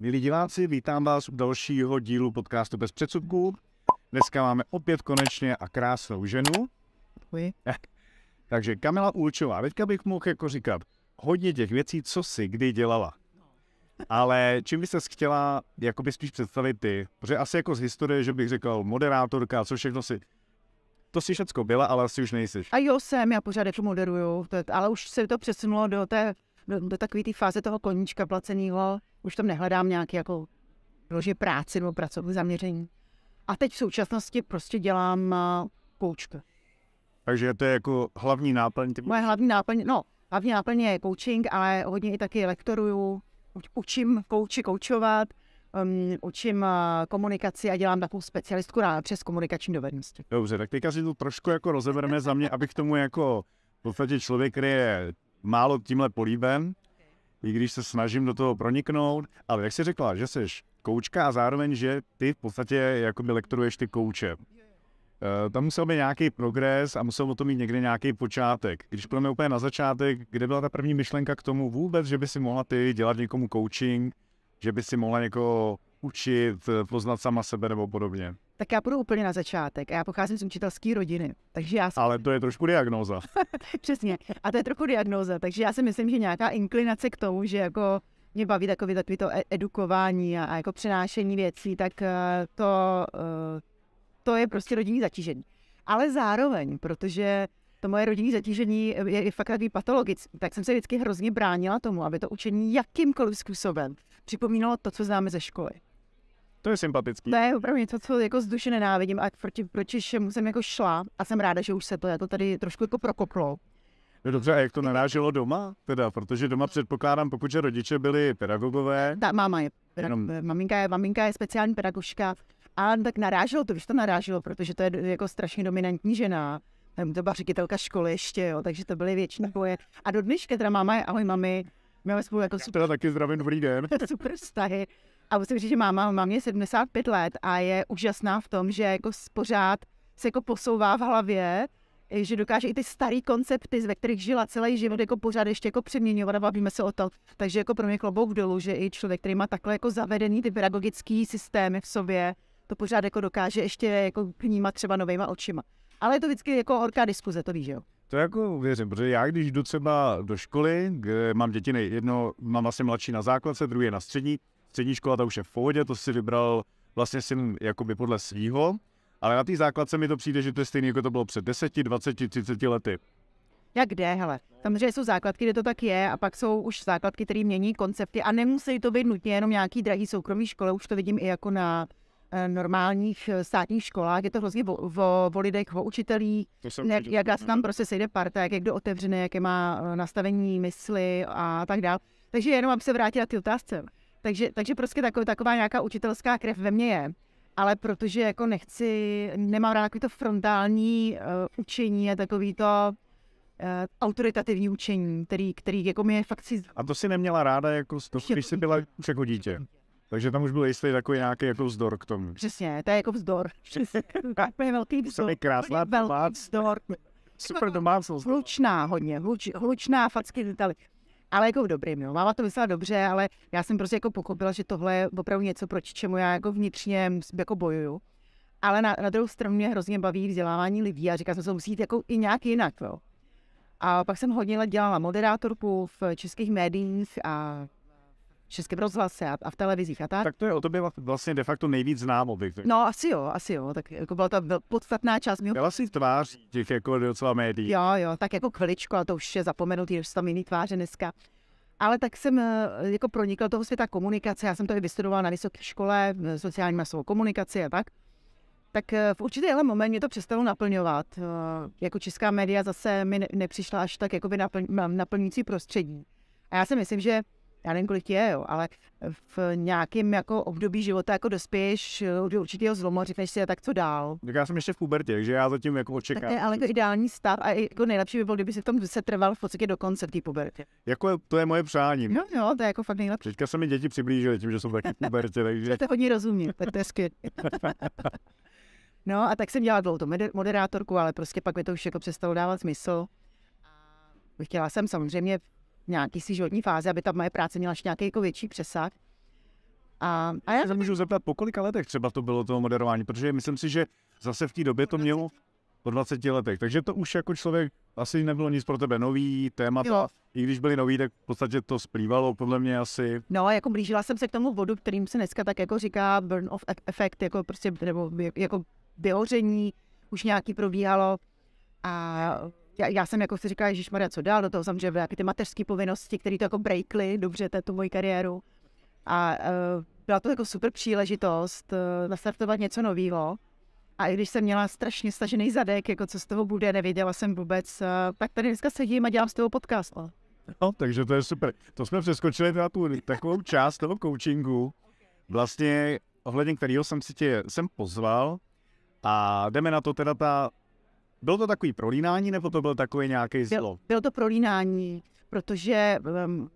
Milí diváci, vítám vás u dalšího dílu podcastu Bez předsudků. Dneska máme opět konečně a krásnou ženu. Děkuji. Takže Kamila Ulčová, Teďka bych mohl jako říkat hodně těch věcí, co si kdy dělala. Ale čím by se chtěla jako by spíš představit ty? Protože asi jako z historie, že bych řekl moderátorka, co všechno si to si všechno byla, ale asi už nejsi. A jo, jsem, já pořád jako moderuju, ale už se to přesunulo do té do, no, do takové té fáze toho koníčka placeného, už tam nehledám nějaký jako vloží práci nebo pracovní zaměření. A teď v současnosti prostě dělám eh, koučku. Takže to je jako hlavní náplň? Ty... Moje hlavní náplň, no, hlavní náplň je coaching, ale hodně i taky lektoruju, učím kouči koučovat, um, učím eh, komunikaci a dělám takovou specialistku rád přes komunikační dovednosti. Dobře, tak teďka si to trošku jako rozebereme za mě, abych tomu jako v podstatě člověk, který je málo tímhle políben, i když se snažím do toho proniknout, ale jak jsi řekla, že jsi koučka a zároveň, že ty v podstatě jakoby lektoruješ ty kouče. E, tam musel být nějaký progres a musel o to mít někde nějaký počátek. Když pro mě úplně na začátek, kde byla ta první myšlenka k tomu vůbec, že by si mohla ty dělat někomu coaching, že by si mohla někoho učit, eh, poznat sama sebe nebo podobně? Tak já půjdu úplně na začátek já pocházím z učitelské rodiny, takže já jsem... Ale to je trošku diagnóza. Přesně, a to je trochu diagnóza, takže já si myslím, že nějaká inklinace k tomu, že jako mě baví takový, takový to e- edukování a, a jako přenášení věcí, tak eh, to, eh, to je prostě rodinný zatížení. Ale zároveň, protože to moje rodinné zatížení je, je fakt takový patologický, tak jsem se vždycky hrozně bránila tomu, aby to učení jakýmkoliv způsobem připomínalo to, co známe ze školy. To je sympatický. To je opravdu něco, co jako z duše nenávidím a proti, proti všemu jsem jako šla a jsem ráda, že už se to jako tady trošku jako prokoplo. No dobře, a jak to naráželo doma? Teda, protože doma předpokládám, pokud že rodiče byli pedagogové. Ta máma je, jenom... maminka je, maminka je speciální pedagožka. A tak naráželo to, už to naráželo, protože to je jako strašně dominantní žena. To byla ředitelka školy ještě, jo, takže to byly věční boje. A do dneška teda máma je, ahoj mami, máme spolu jako super. Teda taky zdravím, dobrý den. super vztahy. A musím říct, že máma, mám je 75 let a je úžasná v tom, že jako pořád se jako posouvá v hlavě, že dokáže i ty staré koncepty, ve kterých žila celý život, jako pořád ještě jako přeměňovat a bavíme se o tom. Takže jako pro mě klobouk dolů, že i člověk, který má takhle jako zavedený ty pedagogické systémy v sobě, to pořád jako dokáže ještě jako vnímat třeba novejma očima. Ale je to vždycky jako horká diskuze, to víš, jo? To jako věřím, protože já když jdu třeba do školy, kde mám děti jedno, mám vlastně mladší na základce, druhý je na střední, Střední škola ta už je v pohodě, to si vybral vlastně jsem jakoby podle svýho, ale na té základce mi to přijde, že to je stejné, jako to bylo před 10, 20, 30 lety. Jak jde, hele. Samozřejmě jsou základky, kde to tak je, a pak jsou už základky, které mění koncepty a nemusí to být nutně jenom nějaký drahý soukromý škole, už to vidím i jako na eh, normálních eh, státních školách, je to hrozně o, o, o lidech, o učitelích, ne, jaká se tam prostě sejde parta, jak je kdo otevřený, jaké má eh, nastavení mysli a tak dále. Takže jenom, aby se vrátila k té otázce. Takže, takže prostě taková, taková nějaká učitelská krev ve mně je. Ale protože jako nechci, nemám ráda takový to frontální uh, učení a takový to uh, autoritativní učení, který, který jako mi je fakt si... A to si neměla ráda, jako to, když jsi byla už jako dítě. Takže tam už byl jistý takový nějaký jako vzdor k tomu. Přesně, to je jako vzdor. Přesně, je velký vzdor. To krásná velký vzdor. Super domácnost. Hlučná hodně, hluč, hlučná facky ale jako v dobrým, jo. Máma to myslela dobře, ale já jsem prostě jako pochopila, že tohle je opravdu něco, proti čemu já jako vnitřně jako bojuju. Ale na, na druhou stranu mě hrozně baví vzdělávání lidí a říkala jsem, že musí jít jako i nějak jinak, jo. A pak jsem hodně let dělala moderátorku v českých médiích a českém rozhlase a, a v televizích a tak. Tak to je o tobě vlastně de facto nejvíc známo. Bych No asi jo, asi jo, tak jako byla to podstatná část. mě. Byla si tvář těch jako docela médií. Jo, jo, tak jako kviličko, ale to už je zapomenutý, už tam jiný tváře dneska. Ale tak jsem eh, jako pronikla toho světa komunikace, já jsem to i vystudovala na vysoké škole, eh, sociální masovou komunikaci a tak. Tak eh, v určitý moment mě to přestalo naplňovat. Jako česká média zase mi nepřišla až tak jakoby naplňující prostředí. A já si myslím, že já nevím, kolik je, jo, ale v nějakém jako období života jako dospěješ eh, do určitého zlomu, řekneš si, tak co dál. Tak já jsem ještě v pubertě, takže já zatím jako očekávám. Tak je ale jako ideální stav a jako nejlepší by bylo, kdyby si v tom se trval v podstatě do konce té pubertě. Jako to je moje přání. No jo, to je jako fakt nejlepší. Teďka se mi děti přiblížily tím, že jsou taky v pubertě, takže... to hodně rozumí, tak to je skvělé. no a tak jsem dělala dlouho to moderátorku, ale prostě pak mi to už jako přestalo dávat smysl. Chtěla jsem samozřejmě nějaký si životní fáze, aby ta moje práce měla ještě nějaký jako větší přesah. A, a já... Se můžu zeptat, po kolika letech třeba to bylo toho moderování, protože myslím si, že zase v té době to mělo po 20 letech, takže to už jako člověk asi nebylo nic pro tebe nový téma, I když byly nový, tak v podstatě to splývalo podle mě asi. No a jako blížila jsem se k tomu vodu, kterým se dneska tak jako říká burn off e- effect, jako prostě, nebo jako vyhoření, už nějaký probíhalo a já, já jsem jako si říkala, Ježíš Maria, co dál, do toho samozřejmě byly ty mateřské povinnosti, které to jako breakly dobře, tu moji kariéru. A uh, byla to jako super příležitost uh, nastartovat něco nového. A i když jsem měla strašně stažený zadek, jako co z toho bude, nevěděla jsem vůbec, uh, tak tady dneska sedím a dělám z toho podcast. No, no, takže to je super. To jsme přeskočili na tu takovou část toho coachingu, vlastně ohledně kterého jsem si tě sem pozval. A jdeme na to teda ta bylo to takový prolínání, nebo to bylo takové nějaké zlo? Byl, bylo to prolínání, protože um,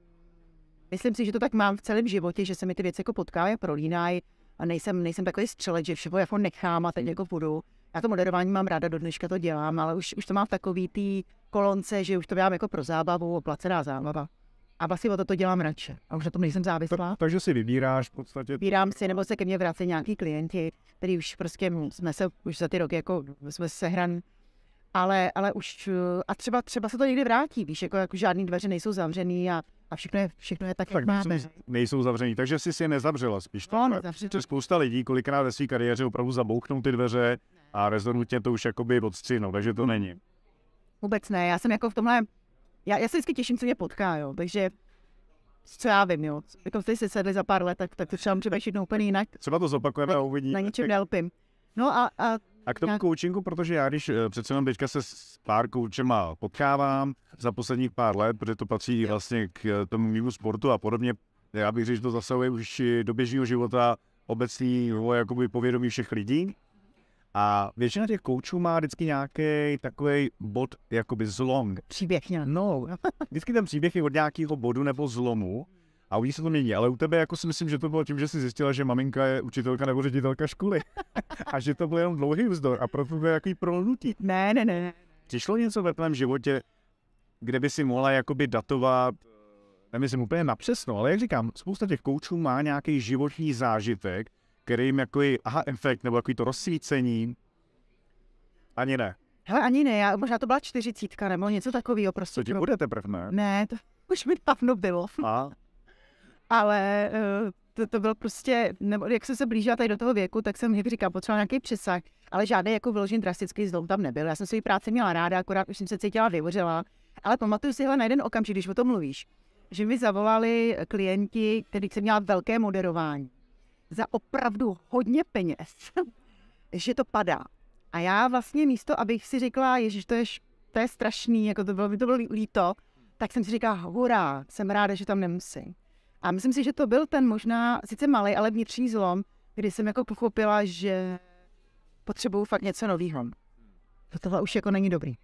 myslím si, že to tak mám v celém životě, že se mi ty věci jako potkávají a prolínají a nejsem, nejsem takový střelec, že všeho jako nechám a teď jako budu. Já to moderování mám ráda, do dneška to dělám, ale už, už to mám v takový té kolonce, že už to dělám jako pro zábavu, oplacená zábava. A vlastně o to, to dělám radši. A už na tom nejsem závislá. Ta, takže si vybíráš v podstatě. Vybírám si, nebo se ke mně vrací nějaký klienti, který už prostě jsme se už za ty roky jako jsme sehran ale, ale už, eh, a třeba, třeba se to někdy vrátí, víš, jako, jako žádný dveře nejsou zavřený a, a všechno, je, všechno je tak, tak jak máme. Nejsou zavřený, takže jsi si je nezavřela spíš. No, nezavřela. Spousta lidí kolikrát ve své kariéře opravdu zabouknou ty dveře a rezonutně to už jakoby odstřihnou, takže to není. Vůbec ne, já jsem jako v tomhle, já, já se vždycky těším, co mě potká, jo, takže co já vím, jo. Jako jste si sedli za pár let, tak, tak to třeba může být úplně jinak. Třeba to zopakujeme a uvidíme. Na ničem nelpím. No a, a a k tomu tak. coachingu, protože já když eh, přece jenom teďka se s pár koučema potkávám za posledních pár let, protože to patří vlastně k eh, tomu mýmu sportu a podobně, já bych řekl, že to zasahuje už do běžného života obecný jakoby povědomí všech lidí. A většina těch koučů má vždycky nějaký takový bod, jakoby zlom. Příběh No, vždycky ten příběh je od nějakého bodu nebo zlomu, a u ní se to mění, ale u tebe jako si myslím, že to bylo tím, že jsi zjistila, že maminka je učitelka nebo ředitelka školy. a že to byl jenom dlouhý vzdor a proto to jaký prolnutí. Ne, ne, ne. Přišlo něco ve tvém životě, kde by si mohla jakoby datovat, nemyslím úplně napřesno, ale jak říkám, spousta těch koučů má nějaký životní zážitek, který jim jako aha efekt nebo jaký to rozsvícení. Ani ne. Hele, ani ne, já, možná to byla čtyřicítka nebo něco takového prostě. Co ti bude teprve, ne? Ne, to už mi dávno bylo. A? ale eh, to, to byl prostě, nebo jak jsem se blížila tady do toho věku, tak jsem jak říkám, potřebovala nějaký přesah, ale žádný jako vyložen drastický zlom tam nebyl. Já jsem svoji práci měla ráda, akorát už jsem se cítila vyhořela, ale pamatuju si hele na jeden okamžik, když o tom mluvíš, že mi zavolali klienti, který jsem měla velké moderování za opravdu hodně peněz, že to padá. A já vlastně místo, abych si řekla, ježiš, to je, to je strašný, jako to bylo, by to bylo líto, tak jsem si říkala, hurá, jsem ráda, že tam nemusím. A myslím si, že to byl ten možná, sice malý, ale vnitřní zlom, kdy jsem jako pochopila, že potřebuju fakt něco nového. To tohle už jako není dobrý.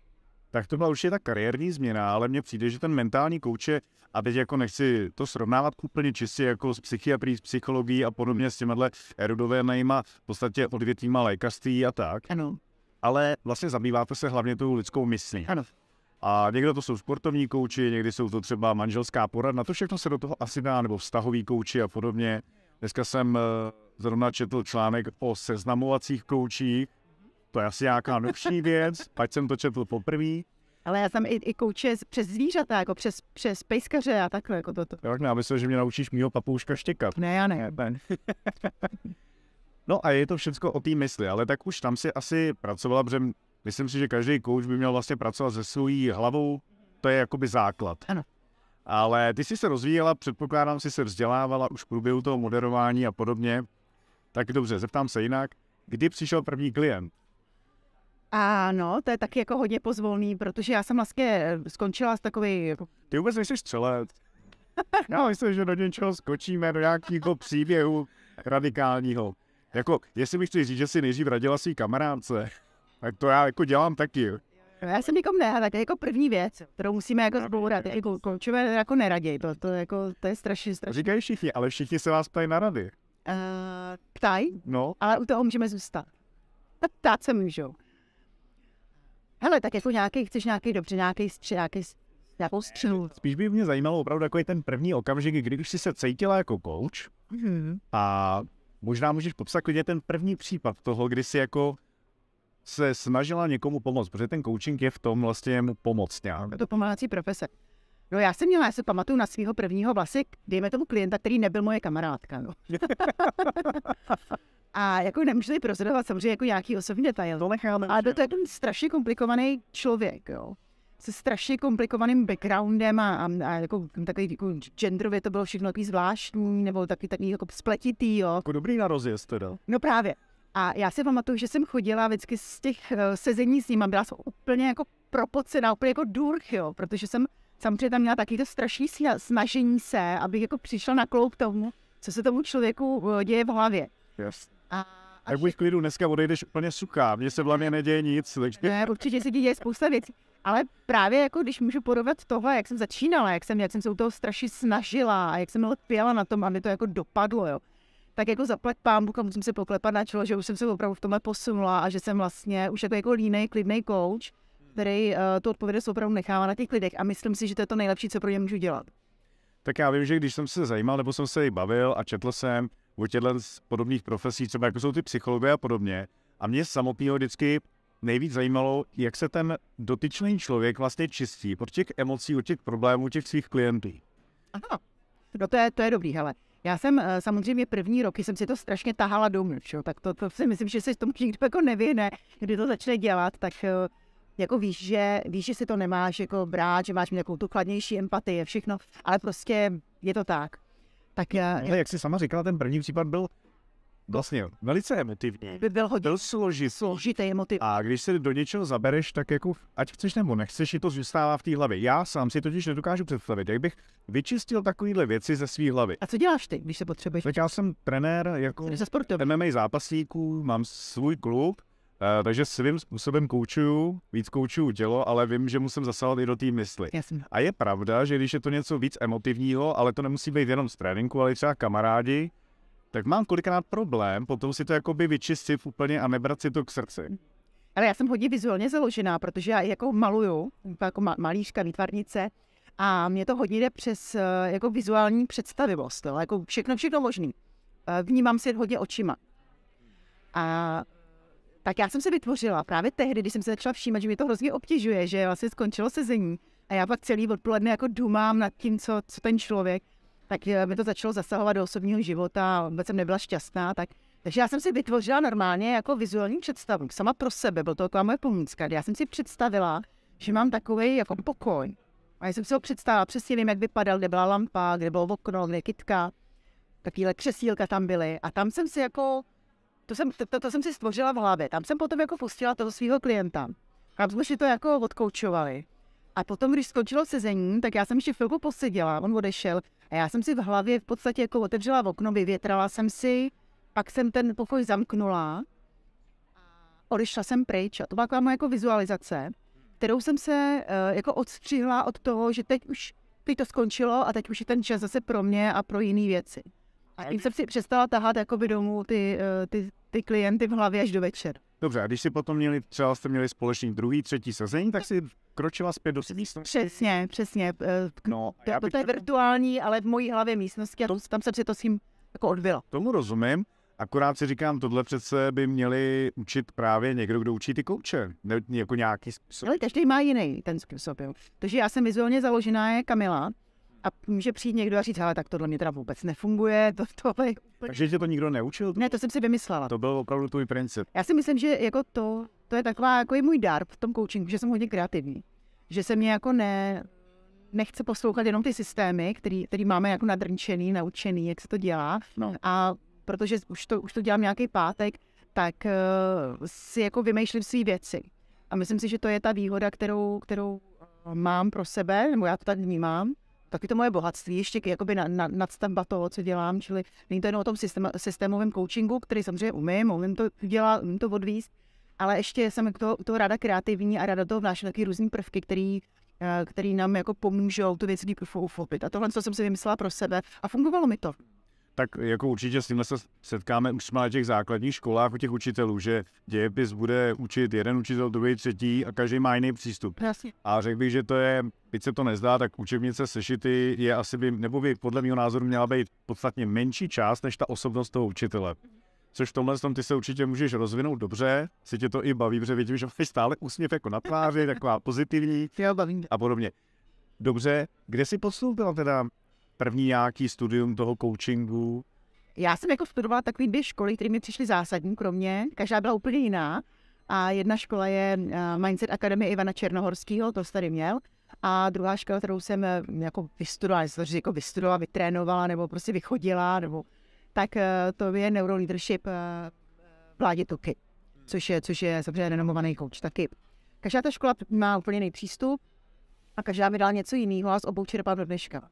Tak to byla určitě ta kariérní změna, ale mně přijde, že ten mentální kouče, a teď jako nechci to srovnávat úplně čistě jako s psychiatrií, s psychologií a podobně s těmihle erudovanýma v podstatě odvětvíma lékařství a tak. Ano. Ale vlastně zabýváte se hlavně tou lidskou myslí. Ano. A někdo to jsou sportovní kouči, někdy jsou to třeba manželská poradna, to všechno se do toho asi dá, nebo vztahový kouči a podobně. Dneska jsem eh, zrovna četl článek o seznamovacích koučích, to je asi nějaká novší věc, ať jsem to četl poprvé. Ale já jsem i, i kouče přes zvířata, jako přes, přes pejskaře a takhle. Jako toto. Tak ne, myslím, že mě naučíš mýho papouška štěkat. Ne, já ne. ne. no a je to všechno o té mysli, ale tak už tam si asi pracovala, protože Myslím si, že každý kouč by měl vlastně pracovat se svojí hlavou, to je jakoby základ. Ano. Ale ty jsi se rozvíjela, předpokládám, si se vzdělávala už v průběhu toho moderování a podobně. Tak dobře, zeptám se jinak. Kdy přišel první klient? Ano, to je taky jako hodně pozvolný, protože já jsem vlastně skončila s takový... Jako- ty vůbec nejsi střelet. Já myslím, že do něčeho skočíme, do nějakého příběhu radikálního. Jako, jestli mi chceš říct, že si nejdřív radila svý kamarádce, tak to já jako dělám taky. No, já jsem nikomu ne, tak jako první věc, kterou musíme jako zbourat, jako koučové jako neraději, to, to, jako, to je strašně, strašně. Říkají všichni, ale všichni se vás ptají na rady. Uh, ptaj, no. ale u toho můžeme zůstat. Tak ptát se můžou. Hele, tak jako nějaký, chceš nějaký dobře, nějaký, nějaký nějakou střelu. Spíš by mě zajímalo opravdu takový ten první okamžik, kdy když jsi se cítila jako kouč mm-hmm. a možná můžeš popsat klidně ten první případ toho, kdy jsi jako se snažila někomu pomoct, protože ten coaching je v tom vlastně mu pomoct nějak. To pomáhací profese. No já jsem měla, já se pamatuju na svého prvního vlastně, dejme tomu klienta, který nebyl moje kamarádka. No. a jako nemůžu tady prozradovat samozřejmě jako nějaký osobní detail. To A to, to je ten strašně komplikovaný člověk, jo. Se strašně komplikovaným backgroundem a, a, a jako takový jako genderově to bylo všechno takový zvláštní, nebo taky takový jako spletitý, jo. Jako dobrý na rozjezd teda. No právě. A já si pamatuju, že jsem chodila vždycky z těch eh, sezení s a byla jsem úplně jako propocená, úplně jako durch, jo, protože jsem samozřejmě tam měla taky strašný smažení se, abych jako přišla na kloub tomu, co se tomu člověku eh, děje v hlavě. Yes. A tak buď klidu, dneska odejdeš úplně suchá, mně se v hlavě neděje nic. Takže... Ne, určitě se děje spousta věcí. Ale právě jako když můžu porovnat tohle, jak jsem začínala, jak jsem, jak jsem se u toho strašně snažila a jak jsem lpěla na tom, aby to jako dopadlo, jo tak jako zaplat pán Bůh a musím si poklepat na čelo, že už jsem se opravdu v tomhle posunula a že jsem vlastně už jako, jako línej, klidný coach, který uh, tu odpovědnost opravdu nechává na těch lidech a myslím si, že to je to nejlepší, co pro ně můžu dělat. Tak já vím, že když jsem se zajímal, nebo jsem se i bavil a četl jsem o těchto podobných profesí, třeba jako jsou ty psychologové a podobně, a mě samotného vždycky nejvíc zajímalo, jak se ten dotyčný člověk vlastně čistí od těch emocí, od těch problémů těch svých klientů. Aha, no to je, to je dobrý, hele. Já jsem eh, samozřejmě první roky jsem si to strašně tahala domů, čo? tak to, to si myslím, že se tomu nikdo jako nevěne, kdy to začne dělat, tak eh, jako víš, že, víš, že si to nemáš jako brát, že máš nějakou tu chladnější empatii, všechno, ale prostě je to tak. Tak já, eh, jak jsi sama říkala, ten první případ byl vlastně velice emotivní. By byl hodně byl složitý. složitý emotiv. A když se do něčeho zabereš, tak jako ať chceš nebo nechceš, je to zůstává v té hlavě. Já sám si totiž nedokážu představit, jak bych vyčistil takovéhle věci ze své hlavy. A co děláš ty, když se potřebuješ? Tak já jsem trenér jako MMA zápasníků, mám svůj klub, Uh, takže svým způsobem koučuju, víc koučuju tělo, ale vím, že musím zasahovat i do té mysli. Jasně. A je pravda, že když je to něco víc emotivního, ale to nemusí být jenom z tréninku, ale i třeba kamarádi, tak mám kolikrát problém potom si to jakoby vyčistit úplně a nebrat si to k srdci. Ale já jsem hodně vizuálně založená, protože já jako maluju, jako ma- malířka, výtvarnice, a mě to hodně jde přes eh, jako vizuální představivost, jo? jako všechno, všechno možný. Eh, vnímám si hodně očima. A tak já jsem se vytvořila právě tehdy, když jsem se začala všímat, že mě to hrozně obtěžuje, že vlastně skončilo sezení a já pak celý odpoledne jako dumám nad tím, co, co ten člověk tak eh, mi to začalo zasahovat do osobního života, vůbec jsem nebyla šťastná, tak takže já jsem si vytvořila normálně jako vizuální představu sama pro sebe, byl to taková moje pomůcka, já jsem si představila, že mám takový jako pokoj. A já jsem si ho představila, přesně vím, jak vypadal, kde byla lampa, kde bylo okno, kde kytka, takovýhle křesílka tam byly. A tam jsem si jako, to jsem, to, to, to jsem si stvořila v hlavě, tam jsem potom jako pustila toho svého klienta. Tam jsme si to jako odkoučovali. A potom, když skončilo sezení, tak já jsem ještě chvilku poseděla, on odešel a já jsem si v hlavě v podstatě jako otevřela v okno, vyvětrala jsem si, pak jsem ten pokoj zamknula odešla jsem pryč. A to byla taková moje jako vizualizace, kterou jsem se uh, jako odstřihla od toho, že teď už teď to skončilo a teď už je ten čas zase pro mě a pro jiné věci. A jim jsem si přestala tahat jakoby domů ty, eh, ty, ty klienty v hlavě až do večer. Dobře, a když si potom měli, třeba jste měli společný druhý, třetí sezení, tak si kročila zpět do místnosti? Přesně, přesně. Eh, no, to, to je virtuální, ale v mojí hlavě místnosti a to, tam jsem si to s tím jako odbyla. Tomu rozumím, akorát si říkám, tohle přece by měli učit právě někdo, kdo učí ty kouče, ne, jako nějaký způsob. Ale každý má jiný ten způsob, jo. Takže já jsem vizuálně založená je Kamila, a může přijít někdo a říct, ale tak tohle mě teda vůbec nefunguje, to, tohle je úplně... Takže tě to nikdo neučil? Ne, to jsem si vymyslela. To byl opravdu tvůj princip. Já si myslím, že jako to, to je taková jako je můj dar v tom coachingu, že jsem hodně kreativní. Že se mě jako ne, nechce poslouchat jenom ty systémy, který, který máme jako nadrnčený, naučený, jak se to dělá. No. A protože už to, už to dělám nějaký pátek, tak uh, si jako vymýšlím své věci. A myslím si, že to je ta výhoda, kterou, kterou eh, mám pro sebe, nebo já to tak vnímám, taky to moje bohatství, ještě jakoby na, na, nadstavba toho, co dělám, čili není to jenom o tom systém, systémovém coachingu, který samozřejmě umím, umím to dělat, umím to odvíst, ale ještě jsem k toho, toho ráda kreativní a ráda toho vnáším taky různý prvky, který eh, který nám jako pomůžou tu věc líp A tohle co jsem si vymyslela pro sebe a fungovalo mi to tak jako určitě s tímhle se setkáme, už jsme na těch základních školách u těch učitelů, že dějepis bude učit jeden učitel, druhý, třetí a každý má jiný přístup. Jasně. A řekl bych, že to je, byť se to nezdá, tak učebnice sešity je asi by, nebo by podle mého názoru měla být podstatně menší část než ta osobnost toho učitele. Což v tomhle tom ty se určitě můžeš rozvinout dobře, si tě to i baví, protože vidím, že máš stále úsměv jako na tváři, taková pozitivní a podobně. Dobře, kde jsi postoupila teda první nějaký studium toho coachingu? Já jsem jako studovala takové dvě školy, které mi přišly zásadní, kromě, každá byla úplně jiná. A jedna škola je eh, Mindset Akademie Ivana Černohorského, to tady měl. A druhá škola, kterou jsem eh, jako vystudovala, jestli jako vystudovala, vytrénovala nebo prostě vychodila, nebo tak eh, to je neuroleadership vládě Tuky, což je, což je samozřejmě renomovaný coach taky. Každá ta škola má úplně jiný přístup a každá mi dala něco jiného a z obou čerpám do dneška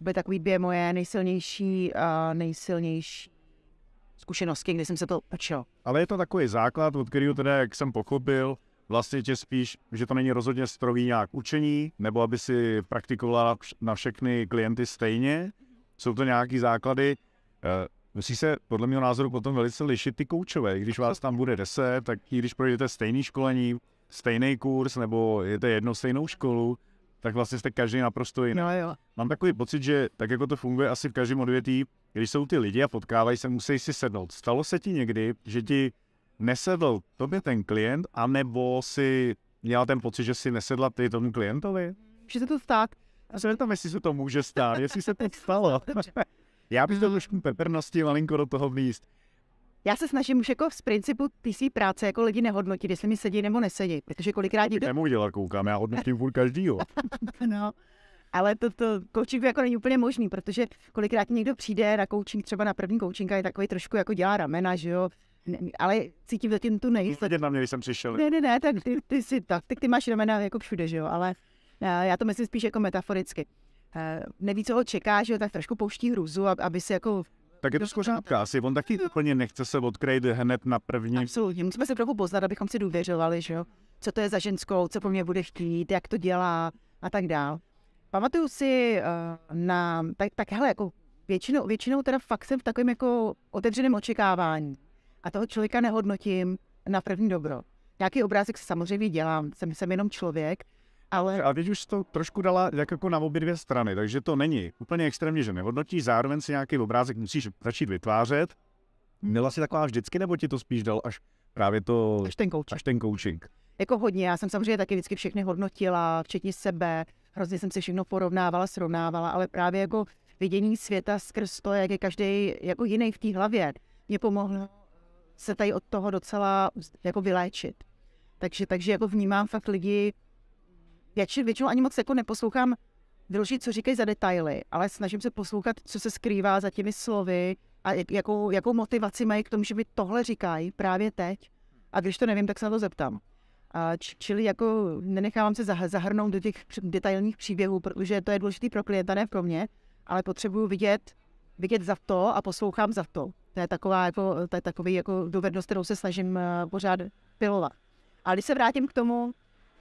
byly takové dvě moje nejsilnější, uh, nejsilnější zkušenosti, kdy jsem se to učil. Ale je to takový základ, od kterého teda, jak jsem pochopil, vlastně tě spíš, že to není rozhodně strohý nějak učení, nebo aby si praktikovala na všechny klienty stejně. Jsou to nějaký základy. Eh, musí se podle mého názoru potom velice lišit ty koučové. Když vás tam bude deset, tak i když projdete stejný školení, stejný kurz, nebo jete jedno stejnou školu, tak vlastně jste každý naprosto jiný. No, jo. Mám takový pocit, že tak jako to funguje asi v každém odvětví, když jsou ty lidi a potkávají se, musí si sednout. Stalo se ti někdy, že ti nesedl tobě ten klient, anebo si měla ten pocit, že si nesedla ty tomu klientovi? Může se to stát. Já se tam, jestli se to může stát, jestli se to stalo. Já bych to trošku peprnosti malinko do toho vníst. Já se snažím už jako z principu ty své práce jako lidi nehodnotit, jestli mi sedí nebo nesedí, protože kolikrát... Nikdo... Nemůžu dělat, koukám, já hodnotím vůl každýho. no, ale to, to coachingu jako není úplně možný, protože kolikrát někdo přijde na coaching, třeba na první a je takový trošku jako dělá ramena, že jo, ne, ale cítím zatím tu nejistotu. Vidět na mě, když jsem přišel. Ne, ne, ne, tak ty, ty si tak, tak ty máš ramena jako všude, že jo, ale já to myslím spíš jako metaforicky. Eh, neví, co ho čeká, že jo, tak trošku pouští hruzu, aby si jako tak je to skořápka. Asi on taky úplně nechce se odkrejt hned na první. Absolutně. Musíme se trochu poznat, abychom si důvěřovali, že jo? Co to je za ženskou, co po mně bude chtít, jak to dělá a tak dál. Pamatuju si uh, na, tak, tak hele, jako většinou, většinou teda fakt jsem v takovém jako otevřeném očekávání. A toho člověka nehodnotím na první dobro. Nějaký obrázek samozřejmě dělám, jsem, jsem jenom člověk, ale... A teď už to trošku dala jak jako na obě dvě strany, takže to není úplně extrémně, že nehodnotí, zároveň si nějaký obrázek musíš začít vytvářet. Měla si taková vždycky, nebo ti to spíš dal až právě to... Až ten coaching. Až ten coaching. Jako hodně, já jsem samozřejmě taky vždycky všechny hodnotila, včetně sebe, hrozně jsem si všechno porovnávala, srovnávala, ale právě jako vidění světa skrz to, jak je každý jako jiný v té hlavě, mě pomohlo se tady od toho docela jako vyléčit. Takže, takže jako vnímám fakt lidi většinou, většinou ani moc jako neposlouchám vyložit, co říkají za detaily, ale snažím se poslouchat, co se skrývá za těmi slovy a jakou, jakou motivaci mají k tomu, že mi tohle říkají právě teď. A když to nevím, tak se na to zeptám. A č- čili jako nenechávám se zahrnout do těch detailních příběhů, protože to je důležité pro klienta, ne pro mě, ale potřebuju vidět, vidět za to a poslouchám za to. To je taková jako, to je takový jako dovednost, kterou se snažím eh, pořád pilovat. A když se vrátím k tomu,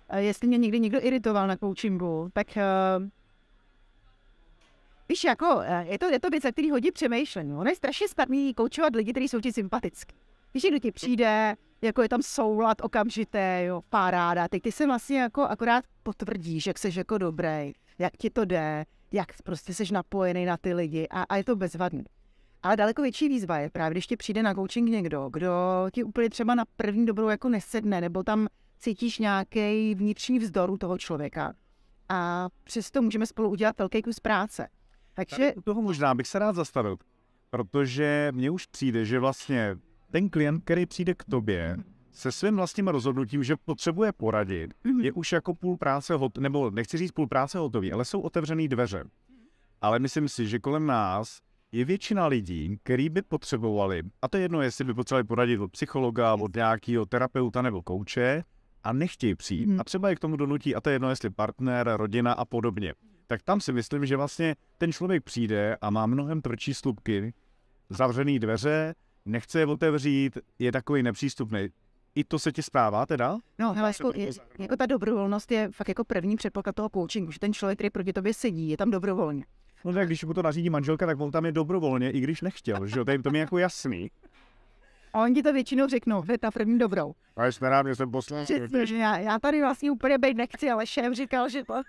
Eh, jestli mě někdy někdo iritoval na coachingu, tak uh, víš, jako, eh, je to, je to věc, na který hodí přemýšlení. Ono je strašně snadný koučovat lidi, kteří jsou ti sympatický. Víš, někdo ti přijde, jako je tam soulad okamžité, jo, paráda, teď ty se vlastně jako akorát potvrdíš, jak jsi jako dobrý, jak ti to jde, jak prostě jsi napojený na ty lidi a, a je to bezvadný. Ale daleko větší výzva je právě, když ti přijde na coaching někdo, kdo ti úplně třeba na první dobrou jako nesedne, nebo tam cítíš nějaký vnitřní vzdor u toho člověka. A přesto můžeme spolu udělat velký kus práce. Takže... Tak toho možná bych se rád zastavil, protože mně už přijde, že vlastně ten klient, který přijde k tobě, se svým vlastním rozhodnutím, že potřebuje poradit, mhm. je už jako půl práce hot, nebo nechci říct půl práce hotový, ale jsou otevřený dveře. Ale myslím si, že kolem nás je většina lidí, který by potřebovali, a to je jedno, jestli by potřebovali poradit od psychologa, od nějakého terapeuta nebo kouče, a nechtějí přijít. Hmm. A třeba je k tomu donutí, a to je jedno, jestli partner, rodina a podobně. Tak tam si myslím, že vlastně ten člověk přijde a má mnohem tvrdší slupky, zavřený dveře, nechce je otevřít, je takový nepřístupný. I to se ti stává teda? No, hele, jako, je, jako ta dobrovolnost je fakt jako první předpoklad toho coachingu, že ten člověk, který proti tobě sedí, je tam dobrovolně. No tak když mu to nařídí manželka, tak on tam je dobrovolně, i když nechtěl, že jo, to je jako jasný. A oni ti to většinou řeknou, že ta první dobrou. A ještě rád, že jsem poslal. Já, já, tady vlastně úplně být nechci, ale šéf říkal, že to.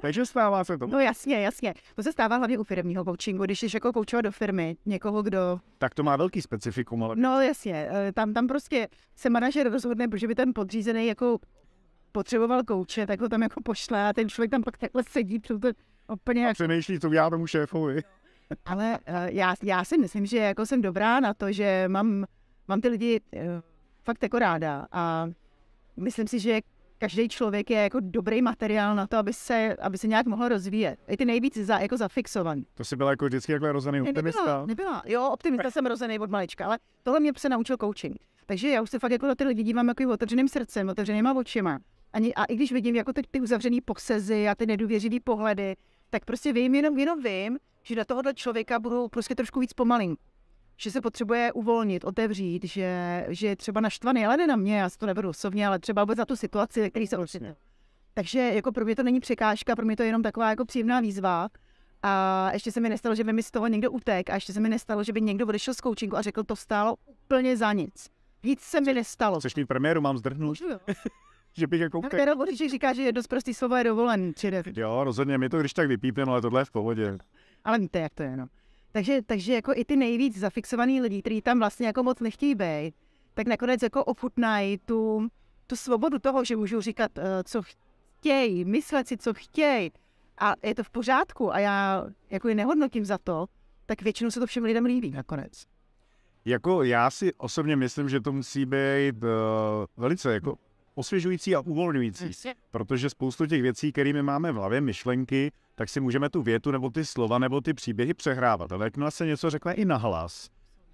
Takže stává se to. No jasně, jasně. To se stává hlavně u firmního coachingu, když jsi jako koučovat do firmy někoho, kdo. Tak to má velký specifikum, ale. No jasně, e, tam, tam prostě se manažer rozhodne, protože by ten podřízený jako potřeboval kouče, tak ho tam jako pošle a ten člověk tam pak takhle sedí, to úplně... A přemýšlí, co já tomu šéfovi. Ale eh, já, já si myslím, že jako jsem dobrá na to, že mám, mám ty lidi eh, fakt jako ráda a myslím si, že každý člověk je jako dobrý materiál na to, aby se, aby se nějak mohl rozvíjet. I ty nejvíc za, jako zafixovaný. To jsi byla jako vždycky jako rozený ne, optimista? Nebyla, nebyla. Jo, optimista jsem rozený od malička, ale tohle mě se naučil coaching. Takže já už se fakt jako na ty lidi dívám jako otevřeným srdcem, otevřenýma očima. Ani, a i když vidím jako teď ty uzavřený posezy a ty nedůvěřivý pohledy, tak prostě vím, jenom, jenom vím, že na tohohle člověka budou prostě trošku víc pomalin. Že se potřebuje uvolnit, otevřít, že, že je třeba naštvaný, ale ne na mě, já si to neberu osobně, ale třeba vůbec na tu situaci, ve které se určitě. Takže jako pro mě to není překážka, pro mě to je jenom taková jako příjemná výzva. A ještě se mi nestalo, že by mi z toho někdo utek a ještě se mi nestalo, že by někdo odešel z koučinku a řekl, to stálo úplně za nic. Nic se mi nestalo. Chceš mít premiéru, mám zdrhnout? že bych jako... utek. Karel říká, že jedno z prostý slovo je dovolen. Jo, rozhodně, mi to když tak vypípne, no, ale tohle je v pohodě ale víte, jak to je, no. Takže, takže jako i ty nejvíc zafixovaný lidi, kteří tam vlastně jako moc nechtějí být, tak nakonec jako ochutnají tu, tu svobodu toho, že můžou říkat, eh, co chtějí, myslet si, co chtějí a je to v pořádku a já jako je nehodnotím za to, tak většinou se to všem lidem líbí nakonec. Jako já si osobně myslím, že to musí být uh, velice jako osvěžující a uvolňující, protože spoustu těch věcí, kterými máme v hlavě, myšlenky, tak si můžeme tu větu nebo ty slova nebo ty příběhy přehrávat. Ale jakmile se něco řekne i nahlas,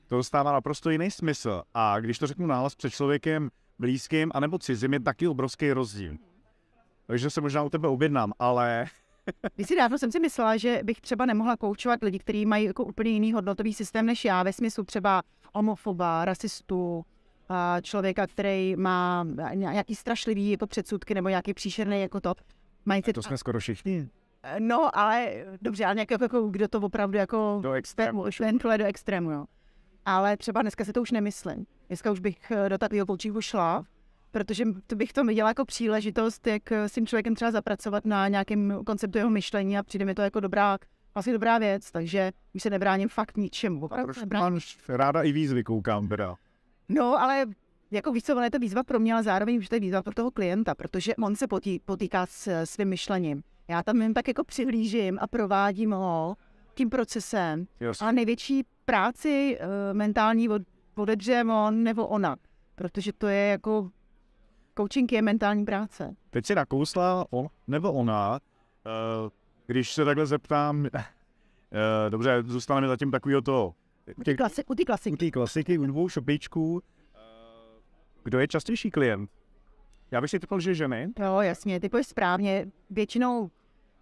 to dostává naprosto jiný smysl. A když to řeknu nahlas před člověkem blízkým anebo cizím, je taky obrovský rozdíl. Takže se možná u tebe objednám, ale si dávno jsem si myslela, že bych třeba nemohla koučovat lidi, kteří mají jako úplně jiný hodnotový systém než já, ve smyslu třeba homofoba, rasistu, člověka, který má nějaký strašlivý jako předsudky nebo nějaký příšerný jako to. Mindset. to jsme skoro všichni. Eh, no, ale eh, dobře, ale nějak jako, jako, kdo to opravdu jako... Do extrému. Šventluje do extrému, jo. Ale třeba dneska si to už nemyslím. Dneska už bych eh, do takového polčíku šla, protože to bych to viděla jako příležitost, jak s tím člověkem třeba zapracovat na nějakém konceptu jeho myšlení a přijde mi to jako dobrá, vlastně dobrá věc, takže už se nebráním fakt ničemu. Opravdu ráda i výzvy koukám teda. No, ale jako víš co, je to výzva pro mě, ale zároveň už to je výzva pro toho klienta, protože on se potý, potýká s svým myšlením. Já tam jen tak jako přihlížím a provádím ho tím procesem. Yes. A největší práci e, mentální odedřem on nebo ona, protože to je jako coaching je mentální práce. Teď si nakousla on nebo ona, e, když se takhle zeptám, e, dobře, zůstaneme zatím takovýho toho. U té klasi- klasiky. U té klasiky, klasiky, u dvou šopičků. Kdo je častější klient? Já bych si typl, že ženy. Jo, jasně, ty pojď správně. Většinou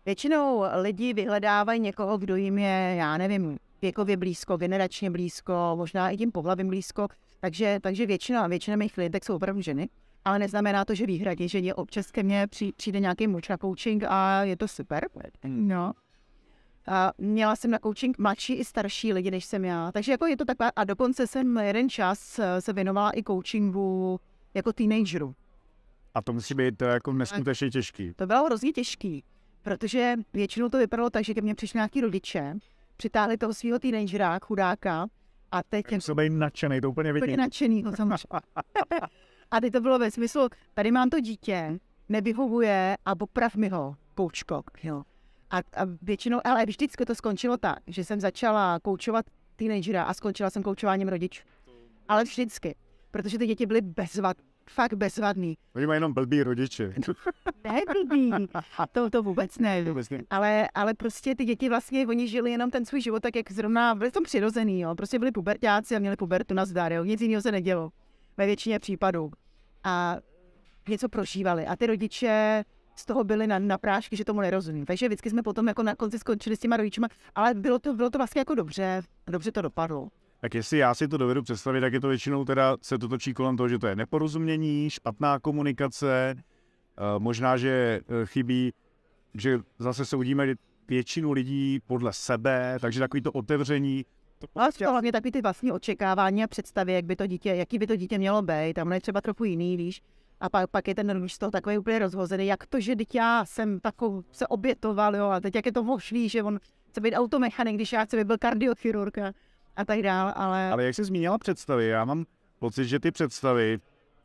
Většinou lidi vyhledávají někoho, kdo jim je, já nevím, věkově blízko, generačně blízko, možná i tím pohlavím blízko. Takže, takže většina, většina mých klientek jsou opravdu ženy. Ale neznamená to, že výhradně, že je občas ke mně přijde nějaký muž na coaching a je to super. No. A měla jsem na coaching mladší i starší lidi, než jsem já. Takže jako je to taková, a dokonce jsem jeden čas eh, se věnovala i coachingu jako teenageru. A to musí být eh, jako neskutečně těžký. To bylo hrozně těžký. Protože většinou to vypadalo tak, že ke mně přišli nějaký rodiče, přitáhli toho svého teenagera, chudáka, a teď... Jsem byl nadšený, to úplně vidím. nadšený, no samozřejmě. a teď to bylo ve smyslu, tady mám to dítě, nevyhovuje a poprav mi ho, koučko. Jo. A, a většinou, ale vždycky to skončilo tak, že jsem začala koučovat teenagera a skončila jsem koučováním rodičů. Ale vždycky, protože ty děti byly bezvadné fakt bezvadný. Oni mají jenom blbý rodiče. ne blbý, to, to vůbec ne. Ale, ale prostě ty děti vlastně, oni žili jenom ten svůj život tak, jak zrovna byli v tom přirozený, jo. Prostě byli pubertáci a měli pubertu na zdar, jo. Nic jiného se nedělo ve většině případů. A něco prožívali. A ty rodiče z toho byli na, na prášky, že tomu nerozumí. Takže vždycky jsme potom jako na konci skončili s těma rodičima, ale bylo to, bylo to vlastně jako dobře, dobře to dopadlo tak jestli já si to dovedu představit, tak je to většinou teda se to točí kolem toho, že to je neporozumění, špatná komunikace, eh, možná, že eh, chybí, že zase se udíme většinu lidí podle sebe, takže takový to otevření. Ale to hlavně takový ty vlastní očekávání a představy, jak by to dítě, jaký by to dítě mělo být, tam je třeba trochu jiný, víš. A pak, pak je ten růž z toho takový úplně rozhozený, jak to, že teď já jsem takovou, se obětoval, jo, a teď jak je to možný, že on chce být automechanik, když já chci být byl kardiochirurg. A a tak dál, ale... Ale jak jsi zmínila představy, já mám pocit, že ty představy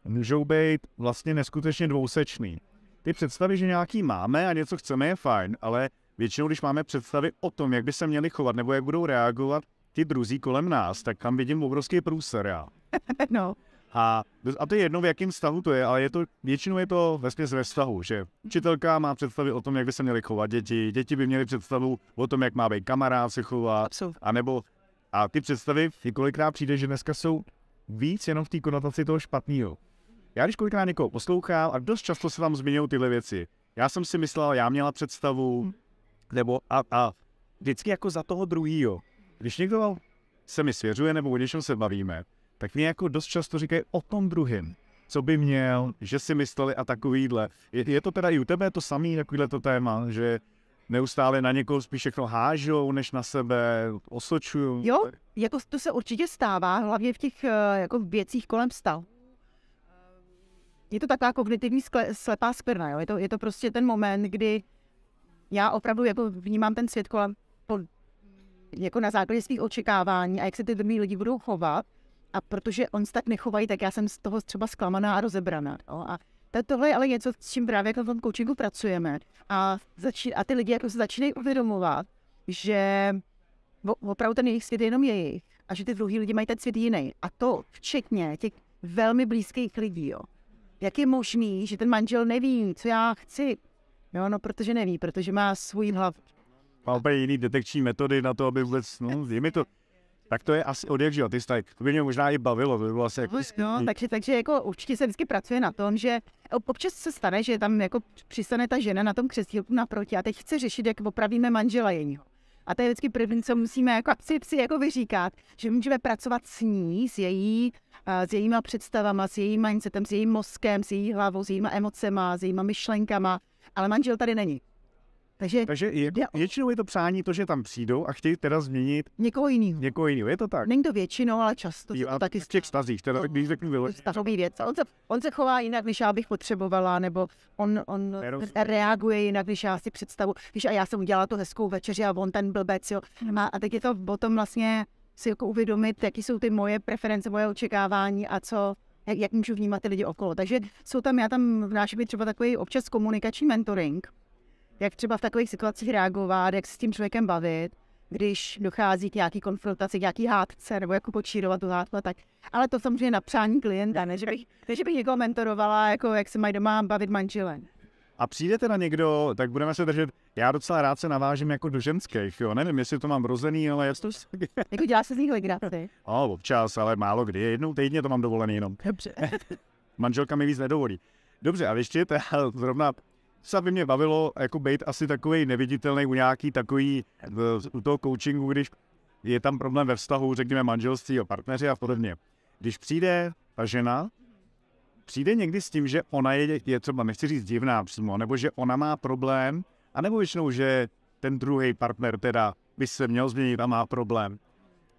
můžou být vlastně neskutečně dvousečný. Ty představy, že nějaký máme a něco chceme, je fajn, ale většinou, když máme představy o tom, jak by se měli chovat nebo jak budou reagovat ty druzí kolem nás, tak tam vidím obrovský průser já. no. A, a to je jedno, v jakém stavu to je, ale je to, většinou je to vlastně ve vztahu, že učitelka má představy o tom, jak by se měly chovat děti, děti by měly představu o tom, jak má být kamarád se chovat, Absolut. anebo a ty představy, kolikrát přijde, že dneska jsou víc jenom v té konotaci toho špatného. Já když kolikrát někoho poslouchám a dost často se tam zmiňují tyhle věci. Já jsem si myslel, já měla představu, hmm. nebo a, a vždycky jako za toho druhýho. Když někdo se mi svěřuje nebo o něčem se bavíme, tak mě jako dost často říkají o tom druhém, co by měl, že si mysleli a takovýhle. Je, je to teda i u tebe to samý takovýhle to téma, že neustále na někoho spíš všechno hážou, než na sebe osočují. Jo, jako to se určitě stává, hlavně v těch eh, jako věcích kolem stav. Je to taková kognitivní skle, slepá skvrna, jo? Je, to, je to prostě ten moment, kdy já opravdu jako vnímám ten svět kolem po, jako na základě svých očekávání a jak se ty druhý lidi budou chovat. A protože on se tak nechovají, tak já jsem z toho třeba zklamaná a rozebraná. Jo? A tohle je ale něco, s čím právě jako na tom coachingu pracujeme. A, začí, a ty lidi jako se začínají uvědomovat, že opravdu ten jejich svět je jenom jejich a že ty druhý lidi mají ten svět jiný. A to včetně těch velmi blízkých lidí. Jo. Jak je možný, že ten manžel neví, co já chci? Jo, no, protože neví, protože má svůj hlav. Má úplně jiný detekční metody na to, aby vůbec, no, je mi to, tak to je asi od jak, ty To by mě možná i bavilo, to by bylo asi no, jako... No, takže, takže jako určitě se vždycky pracuje na tom, že občas se stane, že tam jako přistane ta žena na tom křesílku naproti a teď chce řešit, jak opravíme manžela jejího. A to je vždycky první, co musíme jako si, si jako vyříkat, že můžeme pracovat s ní, s její, s jejíma představama, s jejím mindsetem, s jejím mozkem, s její hlavou, s jejíma emocema, s jejíma myšlenkama, ale manžel tady není. Takže, Takže je, jde... většinou je to přání to, že tam přijdou a chtějí teda změnit někoho jiného. Někoho jiného, je to tak. Není to většinou, ale často. Jo, a taky v těch stazích, teda, když řeknu vyloženě. věc. On se, on se chová jinak, než já bych potřebovala, nebo on, on reaguje jinak, než já si představu. Víš, a já jsem udělala tu hezkou večeři a on ten blbec, jo. A, a teď je to potom vlastně si jako uvědomit, jaké jsou ty moje preference, moje očekávání a co, jak, jak můžu vnímat ty lidi okolo. Takže jsou tam, já tam vnáším třeba takový občas komunikační mentoring, jak třeba v takových situacích reagovat, jak se s tím člověkem bavit, když dochází k nějaký konfrontaci, k nějaký hádce, nebo jako počírovat tu hádku tak. Ale to samozřejmě na přání klienta, než bych, než že bych někoho mentorovala, jako jak se mají doma bavit manželé. A přijdete na někdo, tak budeme se držet, já docela rád se navážím jako do ženských, jo, nevím, jestli to mám rozený, ale já to... jako dělá se z nich legraci. O, občas, ale málo kdy, jednou týdně to mám dovolený jenom. Dobře. Manželka mi víc nedovolí. Dobře, a ještě teda zrovna se by mě bavilo, jako být asi takový neviditelný u nějaký takový, eh, u toho coachingu, když je tam problém ve vztahu, řekněme, manželství o partneři a podobně. Když přijde ta žena, přijde někdy s tím, že ona je, je třeba, nechci říct divná přímo, nebo že ona má problém, anebo většinou, že ten druhý partner teda by se měl změnit a má problém.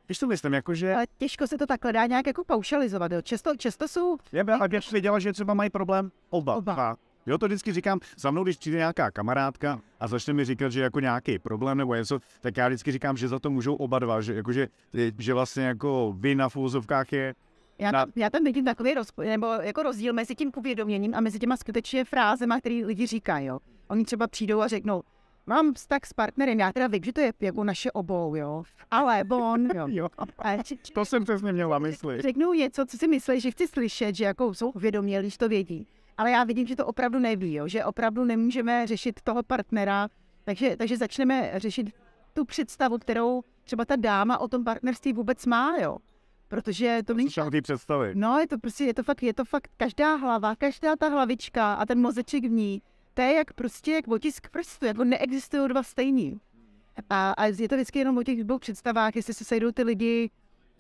Víš, to myslím, jakože... Ale těžko se to takhle dá nějak jako paušalizovat, jo. Často, často jsou... Já bych věděla, že třeba mají problém oba. oba. Jo, to vždycky říkám, za mnou, když přijde nějaká kamarádka a začne mi říkat, že jako nějaký problém nebo něco, tak já vždycky říkám, že za to můžou oba dva, že, jakože, že vlastně jako vy na fouzovkách je já, na... já tam vidím takový rozpo, nebo jako rozdíl mezi tím uvědoměním a mezi těma skutečně frázema, který lidi říkají. Jo. Oni třeba přijdou a řeknou, mám vztah s partnerem, já teda vím, že to je jako naše obou, jo, ale on, jo. jo. Či, či, to jsem přesně měla mysli. Řeknou něco, co si myslí, že chci slyšet, že jako jsou uvědomělí, že to vědí ale já vidím, že to opravdu neví, jo? že opravdu nemůžeme řešit toho partnera, takže, takže začneme řešit tu představu, kterou třeba ta dáma o tom partnerství vůbec má, jo. Protože to není... ty představy. No, je to prostě, je to fakt, je to fakt, každá hlava, každá ta hlavička a ten mozeček v ní, to je jak prostě, jak otisk prstu, jako neexistují dva stejní. A, a je to vždycky jenom o těch dvou představách, jestli se sejdou ty lidi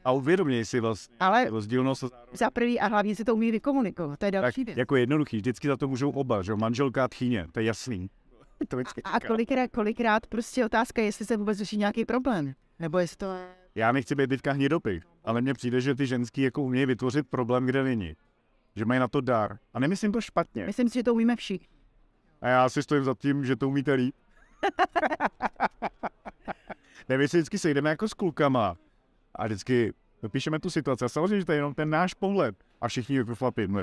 a uvědomějí si vlastně Ale rozdílnost. Za prvý a hlavně si to umí vykomunikovat, to je další tak, věc. Jako jednoduchý, vždycky za to můžou oba, že manželka a tchýně, to je jasný. To a, a kolikrát, kolikrát prostě otázka, jestli se vůbec řeší nějaký problém, nebo jestli to je... Já nechci být teďka hnědopy, ale mně přijde, že ty ženský jako umějí vytvořit problém, kde není. Že mají na to dar. A nemyslím to špatně. Myslím si, že to umíme všichni. A já si stojím za tím, že to umíte líp. ne, my se vždycky sejdeme jako s klukama a vždycky no, píšeme tu situaci. A samozřejmě, že to je jenom ten náš pohled. A všichni jako chlapi, no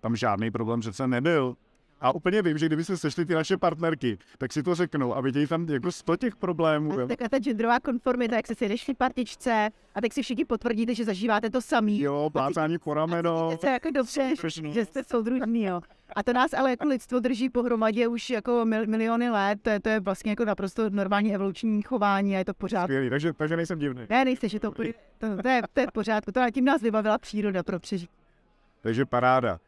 tam žádný problém přece nebyl. A úplně vím, že kdyby se sešly ty naše partnerky, tak si to řeknou a vidějí tam jako sto těch problémů. A tak ta genderová konformita, jak se si nešli partičce a tak si všichni potvrdíte, že zažíváte to samý. Jo, plácání po rameno. To jako dobře, že jste soudružní, jo. A to nás ale jako lidstvo drží pohromadě už jako mil, miliony let, to je, to je vlastně jako naprosto normální evoluční chování a je to pořád. Skvělý, takže, takže nejsem divný. Ne, nejste, že to, to, to, je, to je v pořádku, to tím nás vybavila příroda pro přežití. Takže paráda.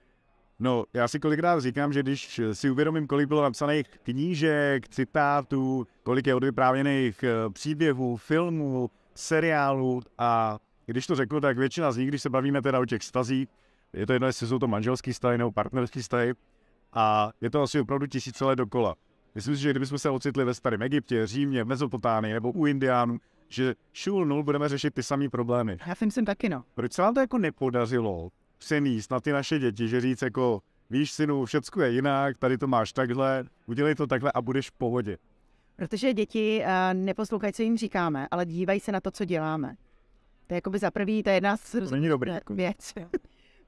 No, já si kolikrát říkám, že když si uvědomím, kolik bylo napsaných knížek, citátů, kolik je odvyprávěných eh, příběhů, filmů, seriálů a když to řeknu, tak většina z nich, když se bavíme teda o těch stazích, je to jedno, jestli jsou to manželský vztahy nebo partnerský vztahy, a je to asi opravdu tisícele dokola. Myslím si, že kdybychom se ocitli ve starém Egyptě, Římě, Mezopotánii nebo u Indiánů, že šul nul budeme řešit ty samé problémy. Já si myslím taky, no. Proč se vám to jako nepodařilo přenést na ty naše děti, že říct jako, víš synu, všecko je jinak, tady to máš takhle, udělej to takhle a budeš v pohodě. Protože děti uh, neposlouchají, co jim říkáme, ale dívají se na to, co děláme. To je jakoby za prvý, to je jedna z to není dobrý. Jako. věc.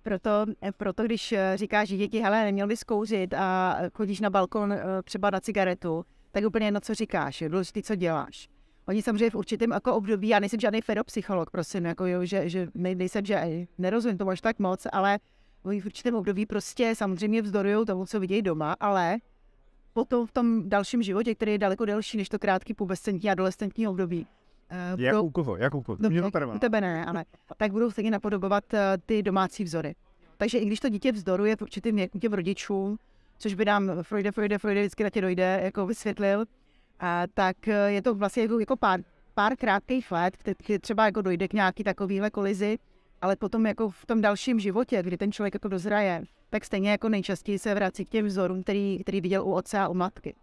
Proto, eh, proto, když eh, říkáš že děti, hele, neměl bys kouřit a chodíš na balkon třeba na cigaretu, tak úplně jedno, co říkáš, je důležité, co děláš. Oni samozřejmě v určitém jako období, já nejsem žádný fedopsycholog, prosím, no, jako jo, že, že nejsem, že nerozumím tomu až tak moc, ale oni v určitém období prostě samozřejmě vzdorují tomu, co vidějí doma, ale potom v tom dalším životě, který je daleko delší než to krátký pubescentní a adolescentní období. Uh, jak pro... u koho, jak u koho, Do, no, mě to U tebe ne, ale tak budou stejně napodobovat uh, ty domácí vzory. Takže i když to dítě vzdoruje v určitém věku těm rodičům, což by nám Freud, Freud, Freud vždycky na tě dojde, jako vysvětlil, a, tak eh, je to vlastně jako, jako pár, pár krátkých let, kdy třeba jako dojde k nějaký takovýhle kolizi, ale potom jako v tom dalším životě, kdy ten člověk jako dozraje, tak stejně jako nejčastěji se vrací k těm vzorům, který, který viděl u otce a u matky.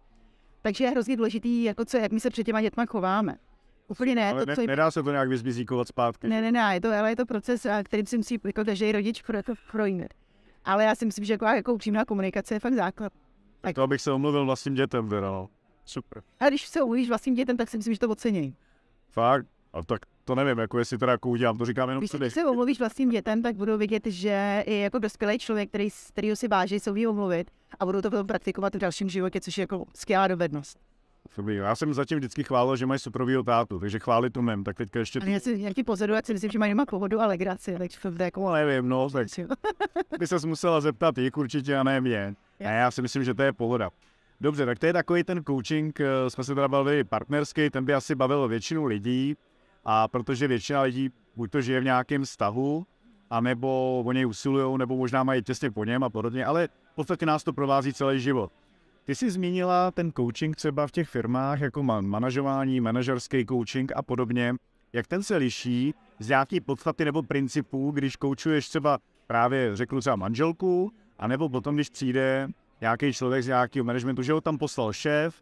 Takže je hrozně důležitý, jako co, jak my se před těma dětma chováme. Úplně ne, ale to, ne, co nedá se to nějak vyzbizíkovat zpátky. Ne, ne, ne, je to, ale je to proces, eh, kterým si musí jako každý rodič jako projít. Ale já si myslím, že jako, jako upřímná komunikace je fakt základ. Tak to abych se omluvil vlastním dětem teda, no. Super. A když se uvíš vlastním dětem, tak si myslím, že to ocení. Fakt? A tak to nevím, jako jestli teda jako udělám, to říkám jenom Když se omluvíš vlastním dětem, tak budou vidět, že i jako dospělý člověk, který, kterýho si váží, se umí omluvit a budou to potom praktikovat v dalším životě, což je jako skvělá dovednost. Dobrý, já jsem zatím vždycky chválil, že mají superovýho tátu, takže chválit to mém, tak teďka ještě... Ale Já si nějaký pozoru, jak si myslím, že mají doma pohodu a legraci, takže to jako... No, nevím, no, tak by se musela zeptat jich určitě a ne mě. A já si myslím, že to je pohoda. Dobře, tak to je takový ten coaching, eh, jsme se teda bavili partnerský, ten by asi bavil většinu lidí, a protože většina lidí buď to žije v nějakém vztahu, anebo o něj usilují, nebo možná mají těsně po něm a podobně, ale v podstatě nás to provází celý život. Ty jsi zmínila ten coaching třeba v těch firmách, jako manažování, manažerský coaching a podobně. Jak ten se liší z nějaký podstaty nebo principů, když koučuješ třeba právě, řeknu třeba manželku, anebo potom, když přijde nějaký člověk z nějakého managementu, že ho tam poslal šéf,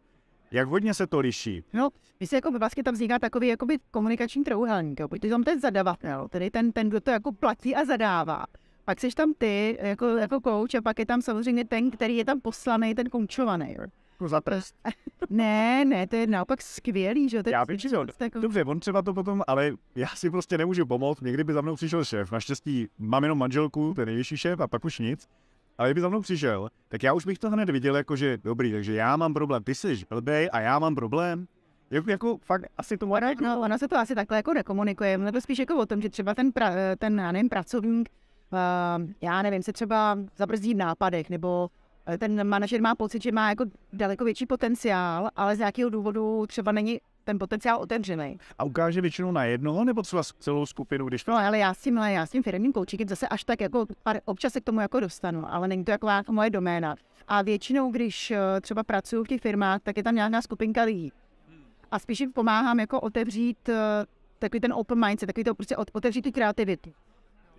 jak hodně se to liší? No, se jako vlastně tam vzniká takový jakoby komunikační trouhelník. Jo. Ty tam ten zadavatel, tedy ten, ten, kdo to jako platí a zadává. Pak jsi tam ty jako, jako coach a pak je tam samozřejmě ten, který je tam poslaný, ten koučovaný. Jako za prst. ne, ne, to je naopak skvělý, že? jo. já vím, že jako... Dobře, on třeba to potom, ale já si prostě nemůžu pomoct. Někdy by za mnou přišel šéf. Naštěstí mám jenom manželku, ten nejvyšší šéf a pak už nic ale kdyby za mnou přišel, tak já už bych to hned viděl jako, že dobrý, takže já mám problém, ty jsi blbej a já mám problém. Jako, jako fakt asi to ono, no, ono se to asi takhle jako nekomunikuje. to spíš jako o tom, že třeba ten, pra, ten já nevím, pracovník, uh, já nevím, se třeba zabrzdí v nápadech, nebo eh, ten manažer má pocit, že má jako daleko větší potenciál, ale z nějakého důvodu třeba není ten potenciál otevřený. A ukáže většinou na jednoho nebo třeba celou skupinu, když... No, ale já s tím, já s tím firmním koučíkem zase až tak jako pár, občas se k tomu jako dostanu, ale není to jako moje doména. A většinou, když eh, třeba pracuju v těch firmách, tak je tam nějaká skupinka lidí. A spíš jim pomáhám jako otevřít eh, takový ten open mindset, takový to prostě otevřít tu kreativitu.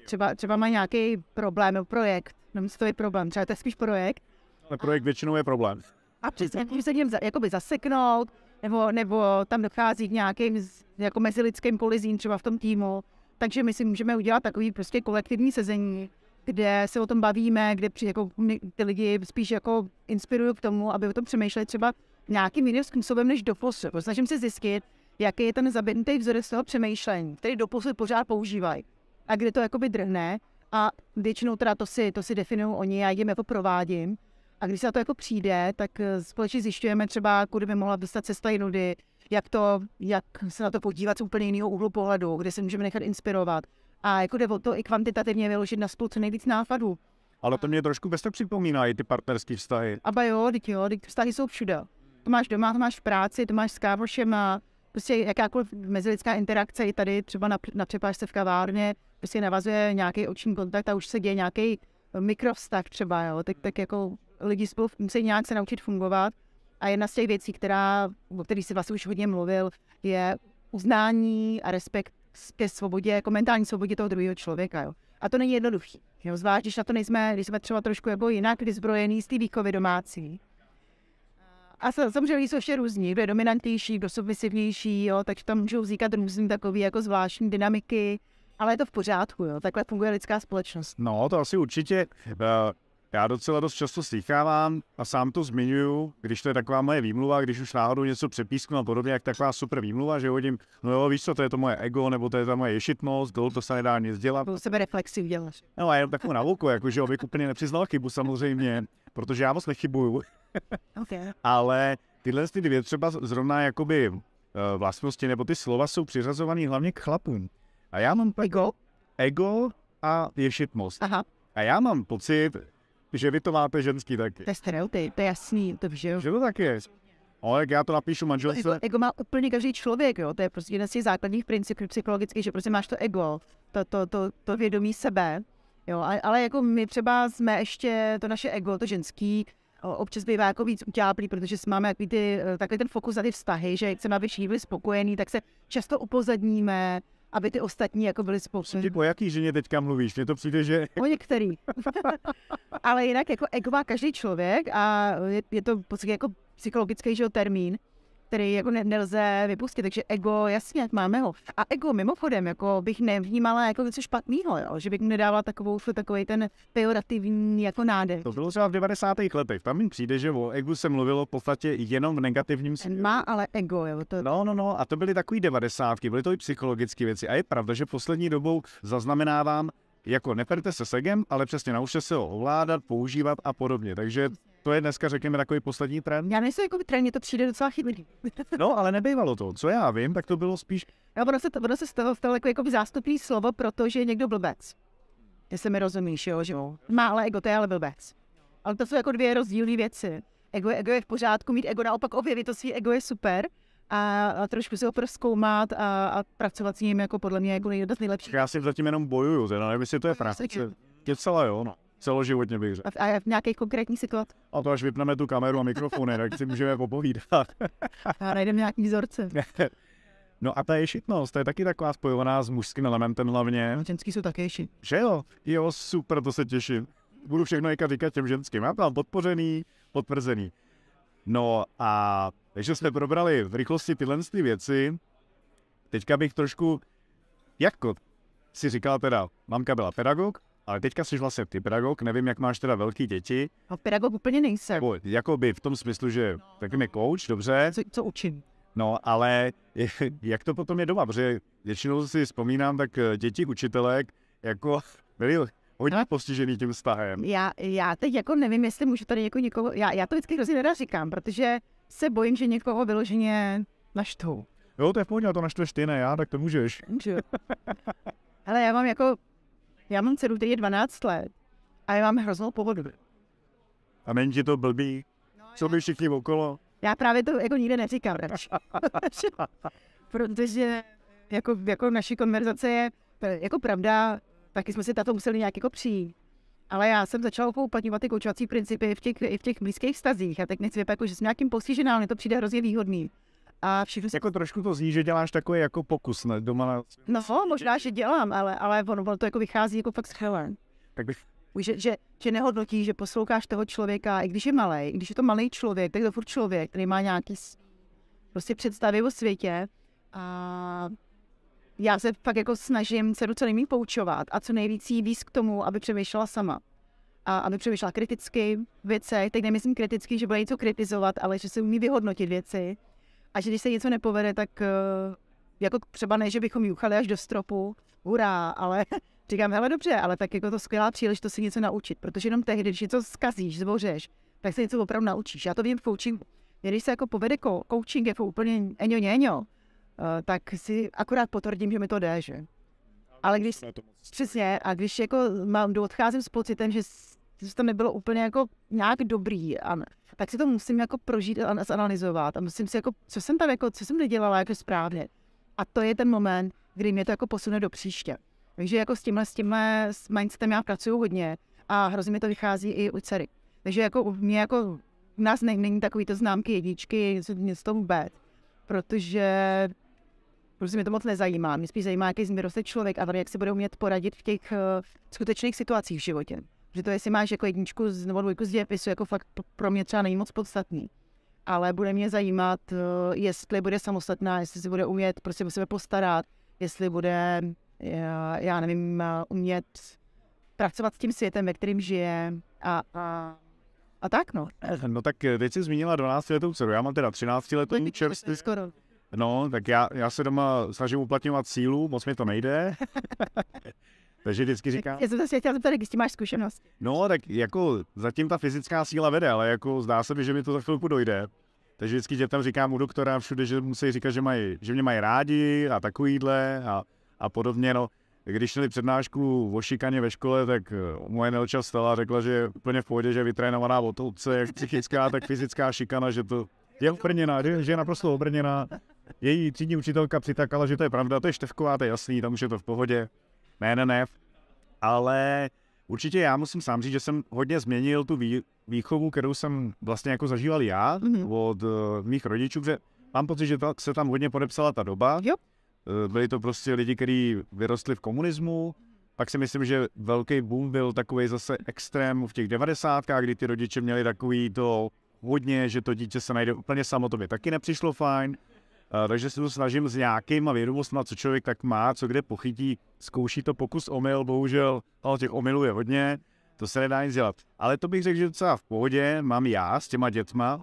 Třeba, třeba má nějaký problém nebo projekt, nevím, co to je problém, třeba to je spíš projekt. Ale projekt většinou je problém. A přesně, se jim za, zaseknout, nebo, nebo tam dochází k nějakým jako mezilidským kolizím třeba v tom týmu. Takže my si můžeme udělat takový prostě kolektivní sezení, kde se o tom bavíme, kde při, jako, ty lidi spíš jako inspirují k tomu, aby o tom přemýšleli třeba nějakým jiným způsobem než doposud. Jako snažím se zjistit, jaký je ten zabitý vzorec toho přemýšlení, který doposud pořád používají a kde to jakoby drhne a většinou teda to si, to si definují oni, já jim jako provádím a když se na to jako přijde, tak eh, společně zjišťujeme třeba, kudy by mohla dostat cesta jinudy, jak, to, jak se na to podívat z úplně jiného úhlu pohledu, kde se můžeme nechat inspirovat. A jako jde o to i kvantitativně vyložit na spolu co nejvíc nápadů. Ale to mě trošku bez toho připomíná i ty partnerské vztahy. Aba jo, teď jo, teď vztahy jsou všude. To máš doma, to máš v práci, to máš s a prostě jakákoliv mezilidská interakce i tady třeba na, na přepážce v kavárně, prostě navazuje nějaký oční kontakt a už se děje nějaký mikrovztah třeba, jo, tak, tak jako lidi spolu musí nějak se naučit fungovat. A jedna z těch věcí, která, o který si vlastně už hodně mluvil, je uznání a respekt ke svobodě, komentární jako svobodě toho druhého člověka. Jo. A to není jednoduché. Jo. Zvlášť, když na to nejsme, když jsme třeba trošku jako jinak vyzbrojený z té výkovy domácí. A samozřejmě jsou ještě různí, kdo je dominantnější, kdo submisivnější, jo, takže tam můžou vznikat různé takové jako zvláštní dynamiky, ale je to v pořádku, jo, takhle funguje lidská společnost. No, to asi určitě. Eh, já docela dost často slychávám a sám to zmiňuju, když to je taková moje výmluva, když už náhodou něco přepísknu a podobně, jak taková super výmluva, že hodím, no jo, víš co, to je to moje ego, nebo to je ta moje ješitnost, Dole to se nedá nic dělat. Byl sebe reflexi uděláš. No a jenom takovou nauku, jakože abych úplně nepřiznal chybu samozřejmě, protože já moc nechybuju. okay. Ale tyhle ty dvě třeba zrovna jakoby eh, vlastnosti nebo ty slova jsou přiřazované hlavně k chlapům. A já mám... Ego? Ego a ješitnost. Aha. A já mám pocit, že vy to máte ženský taky. To je stereotyp, to je jasný, to že jo. Že to tak je. O, jak já to napíšu manželce. Ego, ego má úplně každý člověk, jo. To je prostě jeden z těch základních principů psychologických, že prostě máš to ego, to, to, to, to vědomí sebe. Jo, ale jako my třeba jsme ještě, to naše ego, to ženský, občas bývá jako víc utáplý, protože máme takový, ty, eh, takový ten fokus na ty vztahy, že chceme, aby všichni byli spokojení, tak se často upozadníme, aby ty ostatní jako byli spouštěni. O jaký ženě teďka mluvíš? Mně to přijde, že... O některý. Ale jinak jako ego má každý člověk a je, je to v podstatě jako psychologický že, termín, který jako ne, nelze vypustit, takže ego, jasně, máme ho. A ego mimochodem, jako bych nevnímala jako něco špatného, že bych mu nedávala takovou, takový ten pejorativní jako nádech. To bylo třeba v 90. letech, tam mi přijde, že o ego se mluvilo v podstatě jenom v negativním směru. Má ale ego, jo. To... No, no, no, a to byly takové devadesátky, byly to i psychologické věci. A je pravda, že poslední dobou zaznamenávám jako neperte se segem, ale přesně naučte se ho ovládat, používat a podobně. Takže to je dneska, řekněme, takový poslední trend. Já nejsem jako trend, mě to přijde docela chytrý. no, ale nebyvalo to. Co já vím, tak to bylo spíš... Já no, ono se, ono se stalo, stalo jako, jako zástupný slovo, protože je někdo blbec. se mi rozumíš, jo, že jo. No. Má ale ego, to je ale blbec. Ale to jsou jako dvě rozdílné věci. Ego, ego je v pořádku, mít ego naopak objevit to svý ego je super, a, a trošku si ho proskoumat a, a pracovat s ním jako podle mě jako jeden z nejlepších. Já si zatím jenom bojuju, teda nevím, jestli to je práce. Je celé, jo, no. Celoživotně bych řekl. A v nějaké konkrétní situaci? A to až vypneme tu kameru a mikrofony, tak si můžeme popovídat. a najdeme nějaký vzorce. No a ta ješitnost, to je taky taková spojovaná s mužským elementem hlavně. Ženský jsou také ješit. Že jo? Jo, super, to se těším. Budu všechno říkat těm ženským. Já tam podpořený, potvrzený. No a takže jsme probrali v rychlosti tyhle věci. Teďka bych trošku, jako si říkala teda, mamka byla pedagog, ale teďka jsi vlastně ty pedagog, nevím, jak máš teda velký děti. A pedagog úplně nejsem. Bo, jakoby v tom smyslu, že taky mi coach, dobře. Co, co učím? No, ale jak to potom je doma, protože většinou si vzpomínám, tak děti učitelek, jako byly hodně postižený tím vztahem. Já, já teď jako nevím, jestli můžu tady jako někoho, já, já to vždycky hrozně rada říkám, protože se bojím, že někoho vyloženě naštvou. Jo, to je v pohodě, to naštveš ty, ne já, tak to můžeš. Můžu. Ale já mám jako, já mám dceru, který je 12 let a já mám hroznou pohodu. A není ti to blbý? No, Co by všichni okolo? Já právě to jako nikde neříkám Protože jako, jako naší konverzace je jako pravda, taky jsme si tato museli nějak jako přijít. Ale já jsem začala uplatňovat ty koučovací principy v těch, i v těch blízkých vztazích. A tak nechci vypadat, jako, že jsem nějakým postižená, ale to přijde hrozně výhodný. A všichni... Jako trošku to zní, že děláš takový jako pokus ne? doma na... No, možná, že dělám, ale, ale ono, ono to jako vychází jako fakt z Tak bych... Že, že, že nehodnotí, že posloucháš toho člověka, i když je malý, když je to malý člověk, tak to furt člověk, který má nějaký prostě představy o světě a já se pak jako snažím dceru co nejméně poučovat a co nejvíc jí k tomu, aby přemýšlela sama. A aby přemýšlela kriticky věci. Teď nemyslím kriticky, že bude něco kritizovat, ale že se umí vyhodnotit věci. A že když se něco nepovede, tak eh, jako třeba ne, že bychom juchali až do stropu, hurá, ale říkám, hele dobře, ale tak jako to skvělá příležitost si něco naučit, protože jenom tehdy, když něco zkazíš, zbořeš, tak se něco opravdu naučíš. Já to vím v coachingu. Když se jako povede coaching, jako úplně eňo, něňo, Eh, tak si akorát potvrdím, že mi to jde, že? Ale když, přesně, a když jako mám, odcházím s pocitem, že to nebylo úplně jako nějak dobrý, a tak si to musím jako prožít a zanalizovat a musím si jako, co jsem tam jako, co jsem nedělala jako správně. A to je ten moment, kdy mě to jako posune do příště. Takže jako s tímhle, s tímhle s mindsetem já pracuju hodně a hrozně mi to vychází i u dcery. Takže jako u mě jako u nás není, takový to známky jedničky, něco, toho vůbec, protože Protože mě to moc nezajímá. Mě spíš zajímá, jaký z roste člověk a jak si bude umět poradit v těch uh, skutečných situacích v životě. Že to, jestli máš jako jedničku z, nebo dvojku z dějepisu, jako fakt pro mě třeba není moc podstatný. Ale bude mě zajímat, uh, jestli bude samostatná, jestli si bude umět prostě o sebe postarat, jestli bude, já, eh, já nevím, uh, umět pracovat s tím světem, ve kterým žije a, a a tak no. No tak teď jsi zmínila 12 letou dceru, já mám teda 13 letou čerstvě. Skoro. No, tak já, já se doma snažím uplatňovat sílu, moc mi to nejde. Takže vždycky říkám. Já jsem zase chtěl zeptat, jestli máš zkušenost. No, tak jako zatím ta fyzická síla vede, ale jako zdá se mi, že mi to za chvilku dojde. Takže vždycky dětem říkám u doktora všude, že musí říkat, že, mají, že mě mají rádi a takovýhle a, a podobně. No, když měli přednášku o šikaně ve škole, tak eh, moje Nelča stala a řekla, že je úplně v pohodě, že je vytrénovaná od co jak psychická, tak fyzická šikana, že to je obrněná, že je naprosto obrněná její třídní učitelka přitakala, že to je pravda, to je Števková, to je jasný, tam už je to v pohodě. Ne, ne, ne. Ale určitě já musím sám říct, že jsem hodně změnil tu vý, výchovu, kterou jsem vlastně jako zažíval já mm-hmm. od uh, mých rodičů, že mám pocit, že ta, se tam hodně podepsala ta doba. Jo. Eh, byli to prostě lidi, kteří vyrostli v komunismu, pak si myslím, že velký boom byl takový zase extrém v těch devadesátkách, kdy ty rodiče měli takový to hodně, že to dítě se najde úplně samo, to by taky nepřišlo fajn. Eh, takže se to snažím s nějakýma vědomostma, co člověk tak má, co kde pochytí, zkouší to pokus omyl, bohužel, ale těch omylů je hodně, to se nedá nic dělat. Ale to bych řekl, že docela v pohodě, mám já s těma dětma,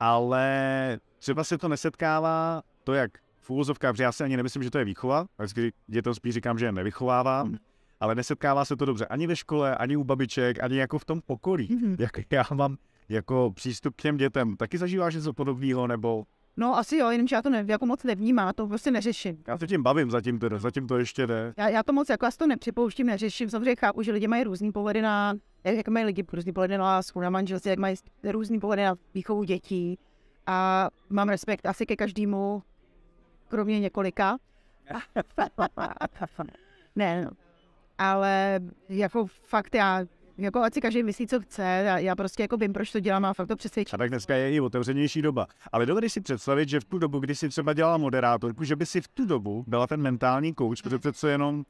ale třeba se to nesetkává, to jak v úvozovkách, já si ani nemyslím, že to je výchova, takže dětem spíš říkám, že je nevychovávám, mm-hmm. ale nesetkává se to dobře ani ve škole, ani u babiček, ani jako v tom mm. jak já mám jako přístup k těm dětem. Taky zažíváš něco podobného, nebo No asi jo, jenomže já to ne, jako moc nevnímám, já to prostě neřeším. Já se tím bavím zatím teda, zatím to ještě ne. Já, já to moc jako já to nepřipouštím, neřeším, samozřejmě chápu, že lidi mají různý pohledy na, jak, jak mají lidi různý pohledy na lásku, na manželství, jak mají různý pohledy na výchovu dětí a mám respekt asi ke každému, kromě několika. ne, no. ale jako fakt já jako ať si každý myslí, co chce, já, já prostě jako vím, proč to dělám a fakt to přesvědčím. A tak dneska je i otevřenější doba. Ale dovedeš si představit, že v tu dobu, kdy si třeba dělala moderátorku, že by si v tu dobu byla ten mentální kouč, protože přece jenom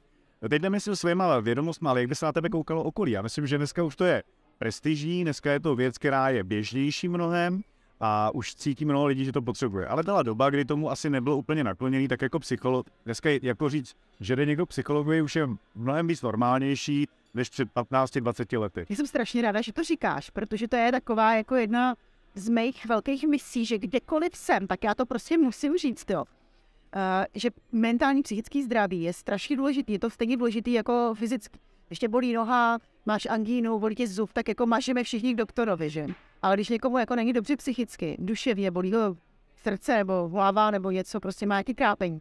Teď nemyslím svýma vědomostmi, ale jak by se na tebe koukalo okolí. Já myslím, že dneska už to je prestižní, dneska je to věc, která je běžnější mnohem a už cítí mnoho lidí, že to potřebuje. Ale byla doba, kdy tomu asi nebylo úplně nakloněný, tak jako psycholog. Dneska je, jako říct, že jde někdo psychologuje, už je mnohem víc normálnější, než před 15-20 lety. Já jsem strašně ráda, že to říkáš, protože to je taková jako jedna z mých velkých misí, že kdekoliv jsem, tak já to prostě musím říct, jo. Uh, že mentální psychický zdraví je strašně důležitý, je to stejně důležitý jako fyzický. Ještě bolí noha, máš angínu, bolí tě zub, tak jako mažeme všichni k doktorovi, že? Ale když někomu jako není dobře psychicky, duševně, bolí ho srdce nebo hlava nebo něco, prostě má nějaký trápení,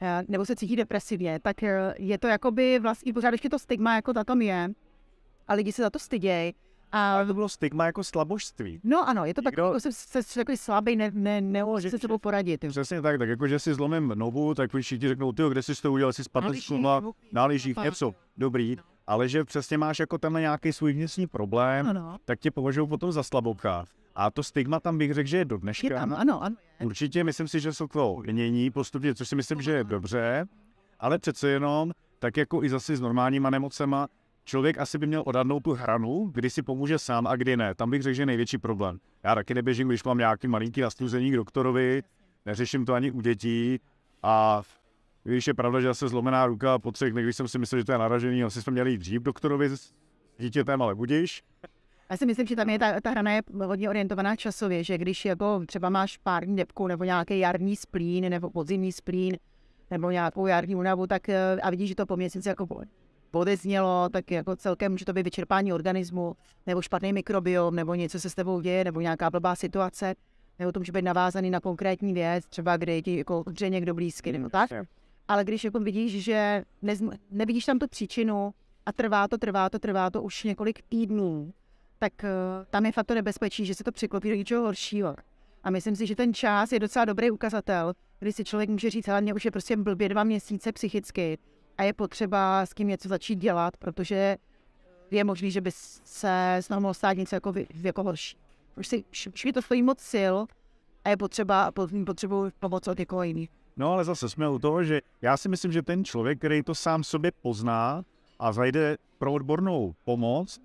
Eh, nebo se cítí depresivně, tak eh, je to jakoby vlastně, pořád ještě to stigma jako ta tam je a lidi se za to stydějí. A... Ale to bylo stigma jako slabožství. No ano, je to Nikdo... tak, jako se, se, takový slabý, ne, ne, ne, no, že se sebou poradit. Jo. Přesně tak, tak jako, že si zlomím nohu, tak všichni řeknou, ty, kde jsi to udělal, jsi spadl z na, no na něco, dobrý ale že přesně máš jako tenhle nějaký svůj vnitřní problém, ano. tak tě považují potom za slabouka. A to stigma tam bych řekl, že je do dneška. Je tam, ano, ano. Určitě myslím si, že se to mění postupně, což si myslím, že je dobře, ale přece jenom, tak jako i zase s normálníma nemocema, člověk asi by měl odhadnout tu hranu, kdy si pomůže sám a kdy ne. Tam bych řekl, že je největší problém. Já taky neběžím, když mám nějaký malinký nastuzení k doktorovi, neřeším to ani u dětí a když je pravda, že zase zlomená ruka po třech, když jsem si myslel, že to je naražený, asi jsme měli jít dřív doktorovi s dítětem, ale budíš. Já si myslím, že tam je ta, ta hrana je hodně orientovaná časově, že když jako třeba máš pár děpků nebo nějaký jarní splín nebo podzimní splín nebo nějakou jarní únavu, tak eh, a vidíš, že to po měsíci jako podeznělo, tak jako celkem může to být vyčerpání organismu, nebo špatný mikrobiom, nebo něco se s tebou děje, nebo nějaká blbá situace, nebo to může být navázaný na konkrétní věc, třeba je ti jako, někdo blízky nebo tak ale když jako vidíš, že nezm- nevidíš tam tu příčinu a trvá to, trvá to, trvá to už několik týdnů, tak uh, tam je fakt to nebezpečí, že se to překlopí do něčeho horšího. A myslím si, že ten čas je docela dobrý ukazatel, kdy si člověk může říct, ale mě už je prostě blbě dva měsíce psychicky a je potřeba s kým něco začít dělat, protože je možný, že by se s mohlo stát něco jako, jako horší. Už, si, už mi to stojí moc sil a je potřeba, potřebuji pomoc od někoho jiného. No ale zase jsme u toho, že já si myslím, že ten člověk, který to sám sobě pozná a zajde pro odbornou pomoc,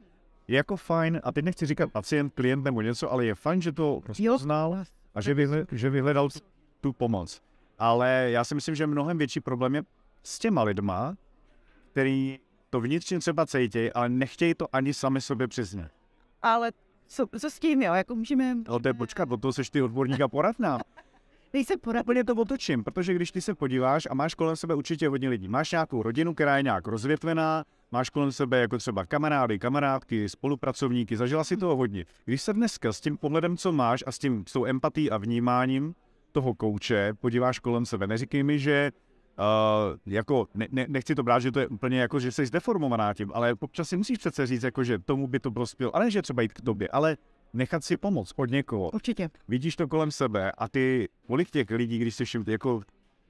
je jako fajn, a teď nechci říkat pacient, klient nebo něco, ale je fajn, že to prostě poznal a že, vyhle, že vyhledal tu pomoc. Ale já si myslím, že mnohem větší problém je s těma lidma, který to vnitřně třeba cítí, ale nechtějí to ani sami sobě přiznat. Ale co, co s tím, jo? Jako můžeme... No to je počkat, od toho seš ty odborník a poradná. Teď se úplně to otočím, protože když ty se podíváš a máš kolem sebe určitě hodně lidí, máš nějakou rodinu, která je nějak rozvětvená, máš kolem sebe jako třeba kamarády, kamarádky, spolupracovníky, zažila si hmm. toho hodně. Když se dneska s tím pohledem, co máš a s tím s tou empatí a vnímáním toho kouče podíváš kolem sebe, neříkej mi, že Uh, jako ne, ne, nechci to brát, že to je úplně jako, že jsi zdeformovaná tím, ale občas si musíš přece říct, jako, že tomu by to prospělo, ale ne, že třeba jít k tobě, ale nechat si pomoct od někoho. Určitě. Vidíš to kolem sebe a ty, kolik těch lidí, když si všim, jako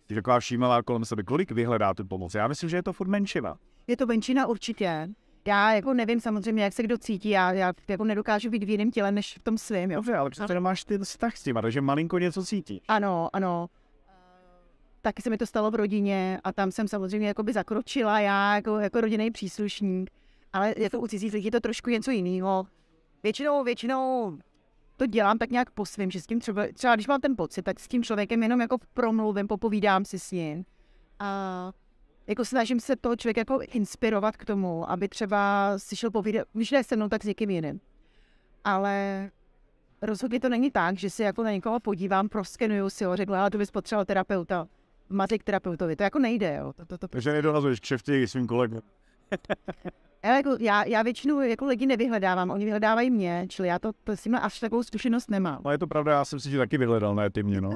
ty taková všímavá kolem sebe, kolik vyhledá tu pomoc? Já myslím, že je to furt menšina. Je to menšina určitě. Já jako nevím samozřejmě, jak se kdo cítí, já, já jako nedokážu být v jiném těle než v tom svém. Jo. Dobře, ale přece máš ty vztah s tím, takže malinko něco cítí. Ano, ano. Taky se mi to stalo v rodině a tam jsem samozřejmě jako, by zakročila já jako, jako rodinný příslušník. Ale je to u cizích lidí to trošku něco jiného většinou, většinou to dělám tak nějak po svém, že s tím třeba, třeba když mám ten pocit, tak s tím člověkem jenom jako promluvím, popovídám si s ním. A jako snažím se toho člověka jako inspirovat k tomu, aby třeba si šel povídat, když ne se mnou, tak s někým jiným. Ale rozhodně to není tak, že si jako na někoho podívám, proskenuju si ho, řekla, ale to bys potřeboval terapeuta, maři terapeutovi, to jako nejde, jo. To, to, to... Takže nedohazuješ kšefty svým kolegům. Ale jako já, já většinu jako lidi nevyhledávám, oni vyhledávají mě, čili já to, to s tímhle až takovou zkušenost nemám. No je to pravda, já jsem si tě taky vyhledal, ne ty mě, no.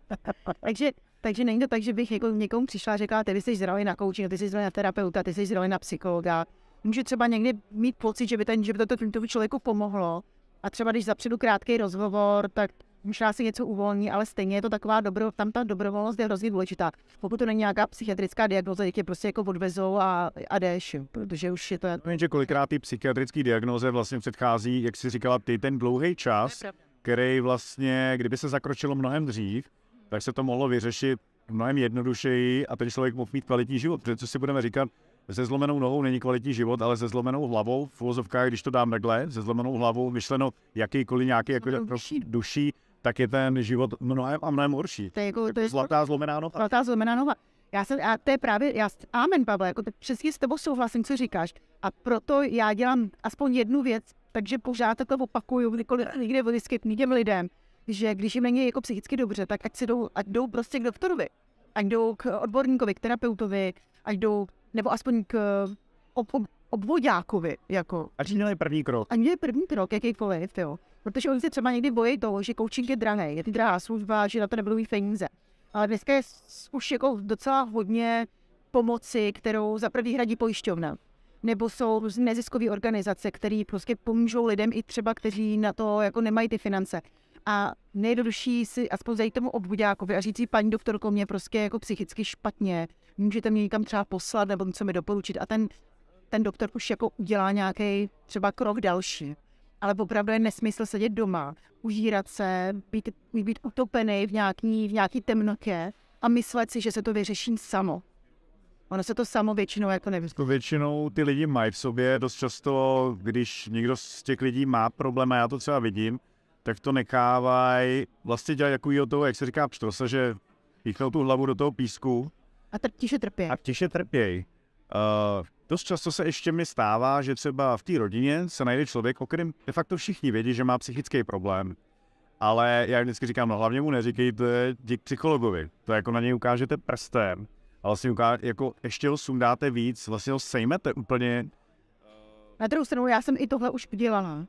takže, takže není to tak, že bych jako někomu přišla a řekla, ty jsi zralý na kouči, ty jsi zralý na terapeuta, ty jsi zralý na psychologa. Může třeba někdy mít pocit, že by, ten, že by to tomu člověku pomohlo. A třeba když zapředu krátký rozhovor, tak možná si něco uvolní, ale stejně je to taková dobro, tam ta dobrovolnost je hrozně důležitá. Pokud to není nějaká psychiatrická diagnoza, tě prostě jako odvezou a, a jdeš, protože už je to... No že kolikrát ty psychiatrické diagnoze vlastně předchází, jak jsi říkala ty, ten dlouhý čas, který vlastně, kdyby se zakročilo mnohem dřív, tak se to mohlo vyřešit mnohem jednodušeji a ten člověk mohl mít kvalitní život. Protože co si budeme říkat, se zlomenou nohou není kvalitní život, ale se zlomenou hlavou, v filozofkách, když to dám takhle, se zlomenou hlavou, myšleno jakýkoliv nějaký jako duší. duší, tak je ten život mnohem a mnohem horší. To je jako, jako to je jako zlatá zlomená nova. Zlatá zlomená nova. Já jsem, a to je právě, já, amen Pavle, jako přesně s tebou souhlasím, co říkáš. A proto já dělám aspoň jednu věc, takže pořád takhle opakuju, kdykoliv někde vždycky těm lidem, že když jim není jako psychicky dobře, tak ať, si jdou, ať jdou prostě k doktorovi, ať jdou k odborníkovi, k terapeutovi, ať jdou, nebo aspoň k ob, ob, obvodákovi, jako. Ať měli první krok. Ať měli první krok, jakýkoliv, jo. Protože oni se třeba někdy bojí toho, že coaching je drahý, je ty drahá služba, že na to nebudou mít peníze. Ale dneska je už jako docela hodně pomoci, kterou za prvý hradí pojišťovna. Nebo jsou různé neziskové organizace, které prostě pomůžou lidem i třeba, kteří na to jako nemají ty finance. A nejjednodušší si aspoň zajít tomu obvodákovi a říct si, paní doktorko, mě prostě jako psychicky špatně, můžete mě někam třeba poslat nebo něco mi doporučit. A ten, ten doktor už jako udělá nějaký třeba krok další ale opravdu je nesmysl sedět doma, užírat se, být, být utopený v nějaký, v nějaký temnotě a myslet si, že se to vyřeší samo. Ono se to samo většinou jako nevyřeší. To jako většinou ty lidi mají v sobě, dost často, když někdo z těch lidí má problém, a já to třeba vidím, tak to nechávají vlastně dělat takovýho toho, jak se říká pštrosa, že píchnou tu hlavu do toho písku. A tr- tiše trpějí. A tiše trpějí. Uh, dost často se ještě mi stává, že třeba v té rodině se najde člověk, o kterém de facto všichni vědí, že má psychický problém. Ale já vždycky říkám, no hlavně mu neříkejte dík psychologovi. To jako na něj ukážete prstem. A vlastně ukáže, jako ještě ho sundáte víc, vlastně ho sejmete úplně. Na druhou stranu, já jsem i tohle už udělala.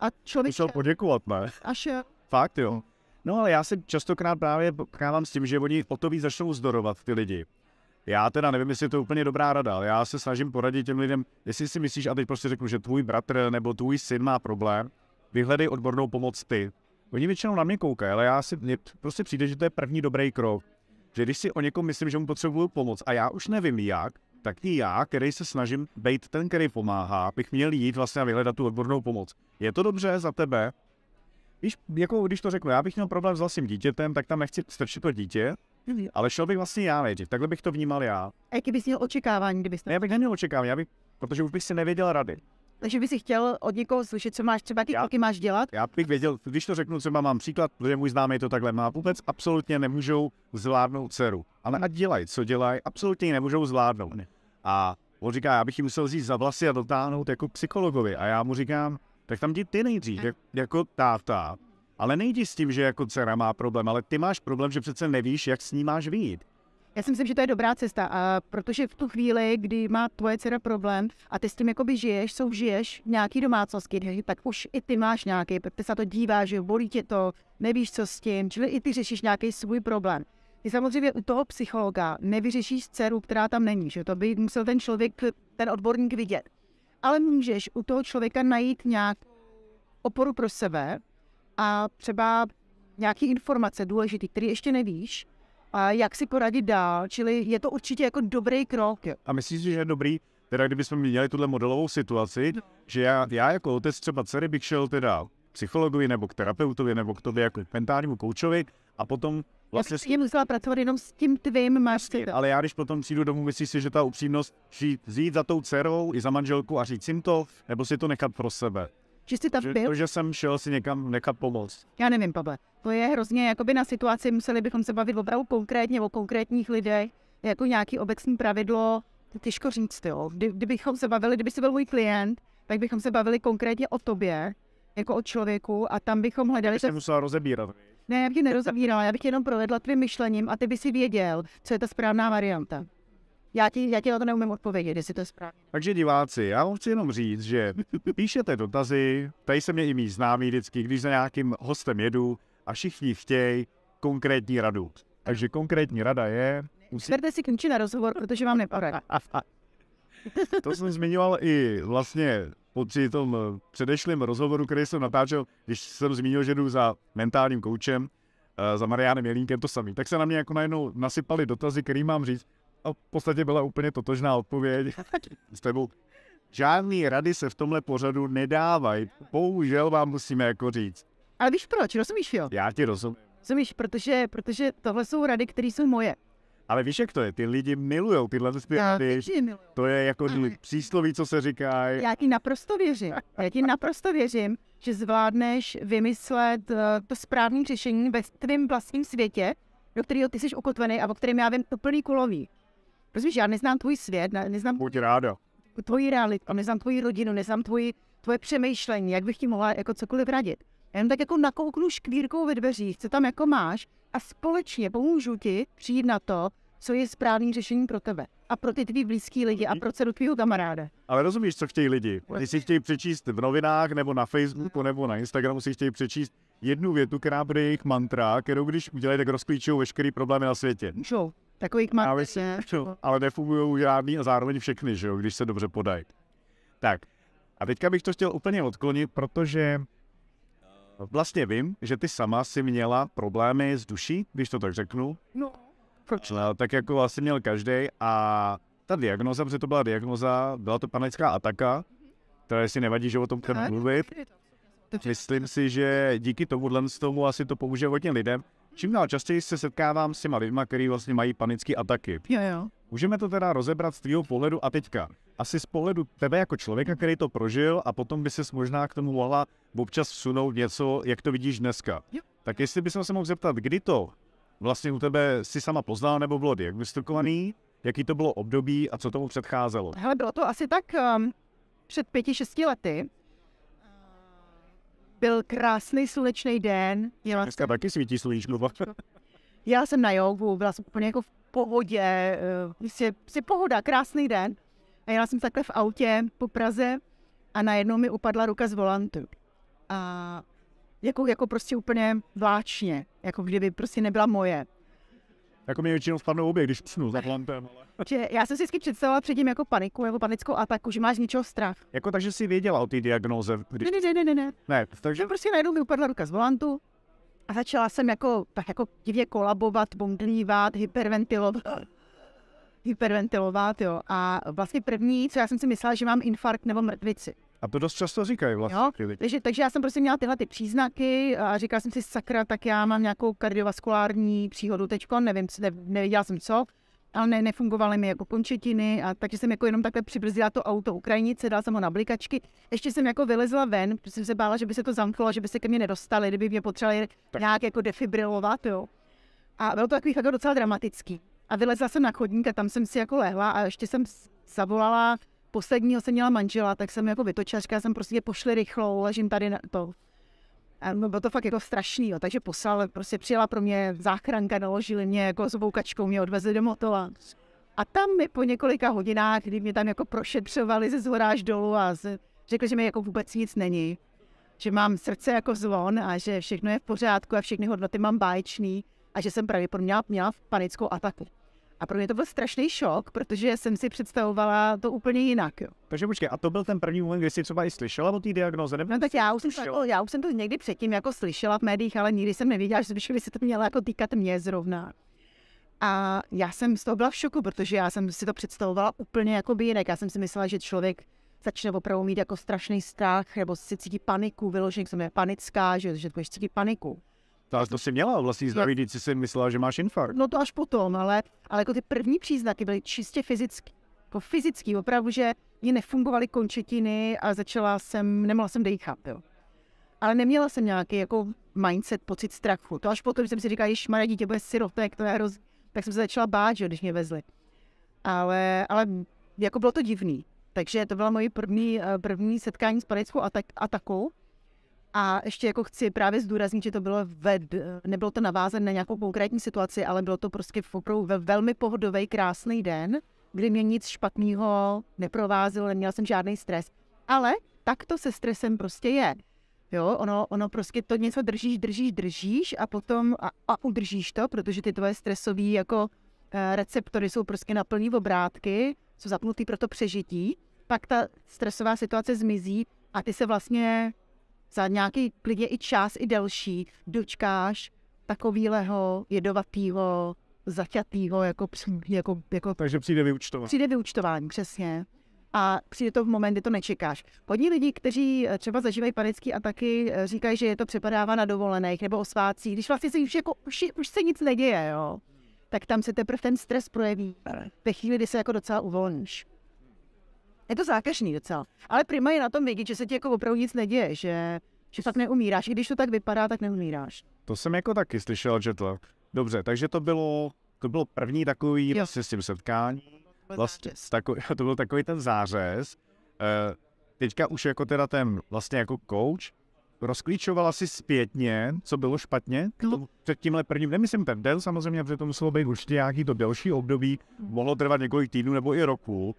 A člověk... Musel poděkovat, ne? Až... Fakt, jo. No ale já se častokrát právě potkávám s tím, že oni o to víc začnou zdorovat ty lidi. Já teda nevím, jestli je to úplně dobrá rada, já se snažím poradit těm lidem, jestli si myslíš, a teď prostě řeknu, že tvůj bratr nebo tvůj syn má problém, vyhledej odbornou pomoc ty. Oni většinou na mě koukají, ale já si, mě prostě přijde, že to je první dobrý krok. Že když si o někom myslím, že mu potřebuju pomoc a já už nevím jak, tak i já, který se snažím být ten, který pomáhá, bych měl jít vlastně a vyhledat tu odbornou pomoc. Je to dobře za tebe? Víš, jako když to řeknu, já bych měl problém s vlastním dítětem, tak tam nechci strčit to dítě, Mm-hmm. Ale šel bych vlastně já nejdřív, takhle bych to vnímal já. A jaký bys měl očekávání, kdybyste? Ne, já bych neměl očekávání, já bych, protože už bych si nevěděl rady. Takže bys chtěl od někoho slyšet, co máš třeba ty kroky máš dělat? Já bych věděl, když to řeknu, třeba mám příklad, protože můj známý to takhle má, vůbec absolutně nemůžou zvládnout dceru. Ale hmm. ať dělají, co dělají, absolutně nemůžou zvládnout. A on říká, já bych jim musel říct, za vlasy a dotáhnout jako psychologovi. A já mu říkám, tak tam jdi ty nejdřív, jak, jako táta. Ale nejdi s tím, že jako dcera má problém, ale ty máš problém, že přece nevíš, jak s ní máš vyjít. Já si myslím, že to je dobrá cesta, a protože v tu chvíli, kdy má tvoje dcera problém a ty s tím jakoby žiješ, soužiješ nějaký domácnosti, tak už i ty máš nějaký, protože se to dívá, že bolí tě to, nevíš co s tím, čili i ty řešíš nějaký svůj problém. Ty samozřejmě u toho psychologa nevyřešíš dceru, která tam není, že to by musel ten člověk, ten odborník vidět. Ale můžeš u toho člověka najít nějak oporu pro sebe, a třeba nějaké informace důležité, které ještě nevíš, a jak si poradit dál, čili je to určitě jako dobrý krok. A myslíš, že je dobrý, teda kdybychom měli tuhle modelovou situaci, no. že já, já jako otec třeba dcery bych šel teda psychologovi nebo k terapeutovi nebo k tobě jako mentálnímu koučovi a potom vlastně... Já jsem musela pracovat jenom s tím tvým mařtem. Ale já když potom přijdu domů, myslíš si, že ta upřímnost žít, za tou dcerou i za manželku a říct jim to, nebo si to nechat pro sebe? Či jsi tam že, byl? To, že jsem šel si někam nechat pomoct. Já nevím, Pavle. To je hrozně jakoby na situaci, museli bychom se bavit opravdu konkrétně o konkrétních lidech, jako nějaký obecní pravidlo, těžko říct, jo. Kdy, kdybychom se bavili, kdyby jsi byl můj klient, tak bychom se bavili konkrétně o tobě, jako o člověku a tam bychom hledali... Jsi musela rozebírat. Ne, já bych tě nerozebírala, já bych tě jenom provedla tvým myšlením a ty by si věděl, co je ta správná varianta já ti, já ti na to neumím odpovědět, jestli to je správně. Takže diváci, já vám chci jenom říct, že píšete dotazy, tady se mě i mý známý vždycky, když za nějakým hostem jedu a všichni chtějí konkrétní radu. Takže konkrétní rada je... Musí... Verte si klíče na rozhovor, protože vám nepadá. to jsem zmiňoval i vlastně při tom eh, předešlém rozhovoru, který jsem natáčel, když jsem zmínil, že jdu za mentálním koučem, eh, za Mariánem Jelínkem, to samý. Tak se na mě jako najednou nasypali dotazy, který mám říct. A v podstatě byla úplně totožná odpověď s tebou. Žádný rady se v tomhle pořadu nedávají. Bohužel vám musíme jako říct. Ale víš proč, rozumíš jo? Já ti rozumím. Rozumíš, protože, protože tohle jsou rady, které jsou moje. Ale víš, jak to je? Ty lidi milují tyhle zpěvy. To je jako přísloví, co se říká. Já ti naprosto věřím. Já ti naprosto věřím, že zvládneš vymyslet eh, to správné řešení ve tvém vlastním světě, do kterého ty jsi ukotvený a o kterém já vím to plný kulový. Rozumíš, já neznám tvůj svět, neznám... Buď ráda. Tvoji realitu, neznám tvoji rodinu, neznám tvoji, tvoje přemýšlení, jak bych ti mohla jako cokoliv radit. Jenom tak jako nakouknu škvírkou ve dveřích, co tam jako máš a společně pomůžu ti přijít na to, co je správný řešení pro tebe a pro ty tvý blízký lidi a mhm. pro dceru tvýho kamaráde. Ale rozumíš, co chtějí lidi? Ty si chtějí přečíst v novinách nebo na Facebooku mhm. nebo na Instagramu si chtějí přečíst jednu větu, která bude jejich mantra, kterou když udělají, tak rozklíčují veškerý problémy na světě. Můžou takových má... Ale, ale nefungují žádný a zároveň všechny, že jo, když se dobře podají. Tak. A teďka bych to chtěl úplně odklonit, protože eh, vlastně vím, že ty sama si měla problémy s duší, když to tak řeknu. No, proč? No, tak jako asi měl každý a ta diagnoza, protože to byla diagnoza, byla to panická ataka, která si nevadí, že o tom chceme mluvit. Myslím si, že díky tomu tomu asi to pomůže hodně lidem. Čím dál častěji se setkávám s těma lidma, kteří vlastně mají panické ataky. Jo, jo. Můžeme to teda rozebrat z tvého pohledu a teďka. Asi z pohledu tebe jako člověka, který to prožil a potom by ses možná k tomu mohla občas vsunout něco, jak to vidíš dneska. Jo. Tak jestli bys se mohl zeptat, kdy to vlastně u tebe si sama poznal nebo bylo diagnostikovaný, jaký to bylo období a co tomu předcházelo? Hele, bylo to asi tak um, před pěti, šesti lety, byl krásný slunečný den. Měla... Dneska taky svítí sluníčko. Já jsem na jogu, byla jsem úplně jako v pohodě, eh, prostě si prostě pohoda, krásný den. A jela jsem takhle v autě po Praze a najednou mi upadla ruka z volantu. A jako, jako prostě úplně vláčně, jako kdyby prostě nebyla moje. Jako mi většinou spadnou obě, když psnu za plantem. Ale... Já jsem si vždycky představila předtím jako paniku nebo panickou ataku, že máš ničeho strach. Jako takže jsi věděla o té diagnoze? Když... Ne, ne, ne, ne, ne. Ne, takže... No, prostě najednou mi upadla ruka z volantu a začala jsem jako, tak jako divně kolabovat, bonglívat, hyperventilovat. hyperventilovat, jo. A vlastně první, co já jsem si myslela, že mám infarkt nebo mrtvici. A to dost často říkají vlastně. Jo, takže, takže já jsem prostě měla tyhle ty příznaky a říkala jsem si, sakra, tak já mám nějakou kardiovaskulární příhodu teďko, nevím, ne, nevěděla jsem co, ale ne, nefungovaly mi jako končetiny, a takže jsem jako jenom takhle přibrzdila to auto Ukrajinice, dala jsem ho na blikačky. Ještě jsem jako vylezla ven, protože jsem se bála, že by se to zamklo, že by se ke mně nedostali, kdyby mě potřebovali nějak jako defibrilovat, jo. A bylo to takový jako docela dramatický. A vylezla jsem na chodník a tam jsem si jako lehla a ještě jsem zavolala posledního jsem měla manžela, tak jsem jako vytočařka, jsem prostě pošli rychlou, ležím tady na to. A no, bylo to fakt jako strašný, jo. takže poslal, prostě přijela pro mě záchranka, naložili mě jako s boukačkou, mě odvezli do motola. A tam mi po několika hodinách, kdy mě tam jako prošetřovali ze zhora až dolů a z, řekli, že mi jako vůbec nic není, že mám srdce jako zvon a že všechno je v pořádku a všechny hodnoty mám báječný a že jsem pravděpodobně měla, měla panickou ataku. A pro mě to byl strašný šok, protože jsem si představovala to úplně jinak. Jo. Takže počkej, a to byl ten první moment, kdy jsi třeba i slyšela o té diagnoze? Nebo no tak já už, jsem, slyšela? Jako, já už jsem to někdy předtím jako slyšela v médiích, ale nikdy jsem nevěděla, že by se to měla jako týkat mě zrovna. A já jsem z toho byla v šoku, protože já jsem si to představovala úplně jako by jinak. Já jsem si myslela, že člověk začne opravdu mít jako strašný strach, nebo si cítí paniku, vyloženě, jsem je panická, že, že cítí paniku. Ta, to si měla vlastní no. zdraví, když si myslela, že máš infarkt. No to až potom, ale, ale jako ty první příznaky byly čistě fyzický. Jako fyzický, opravdu, že mi nefungovaly končetiny a začala jsem, nemohla jsem dejchat, jo. Ale neměla jsem nějaký jako mindset, pocit strachu. To až potom jsem si říkala, že má dítě bude sirotek, to je hroz... Tak jsem se začala bát, že, když mě vezli. Ale, ale jako bylo to divný. Takže to byla moje první, eh, první setkání s panickou atak, atakou. A ještě jako chci právě zdůraznit, že to bylo ve, nebylo to navázené na nějakou konkrétní situaci, ale bylo to prostě opravdu ve velmi pohodový, krásný den, kdy mě nic špatného neprovázelo, neměla jsem žádný stres. Ale tak to se stresem prostě je. Jo, ono, ono prostě to něco držíš, držíš, držíš a potom a, a udržíš to, protože ty tvoje stresové jako eh, receptory jsou prostě na plný obrátky, jsou zapnutý pro to přežití, pak ta stresová situace zmizí a ty se vlastně za nějaký klidně i čas, i delší, dočkáš takovýhleho jedovatýho, zaťatýho, jako, jako, jako... Takže přijde vyučtování. Přijde vyučtování, přesně. A přijde to v moment, kdy to nečekáš. Hodní lidi, kteří eh, třeba zažívají panické ataky, eh, říkají, že je to přepadává na dovolených nebo o svácích, když vlastně se už, jako, už, už se nic neděje, jo. Tak tam se teprve ten stres projeví ve chvíli, kdy se jako docela uvolníš. Je to zákažný docela. Ale prima je na tom vědět, že se ti jako opravdu nic neděje, že, že fakt neumíráš. I když to tak vypadá, tak neumíráš. To jsem jako taky slyšel, že to. Dobře, takže to bylo, to bylo první takový jo. Vlastně s tím setkání. Vlastně, takový, to byl takový ten zářez. E, teďka už jako teda ten vlastně jako coach, rozklíčovala si zpětně, co bylo špatně no. před tímhle prvním, nemyslím ten den samozřejmě, protože to muselo být určitě nějaký to delší období, hmm. mohlo trvat několik týdnů nebo i roku,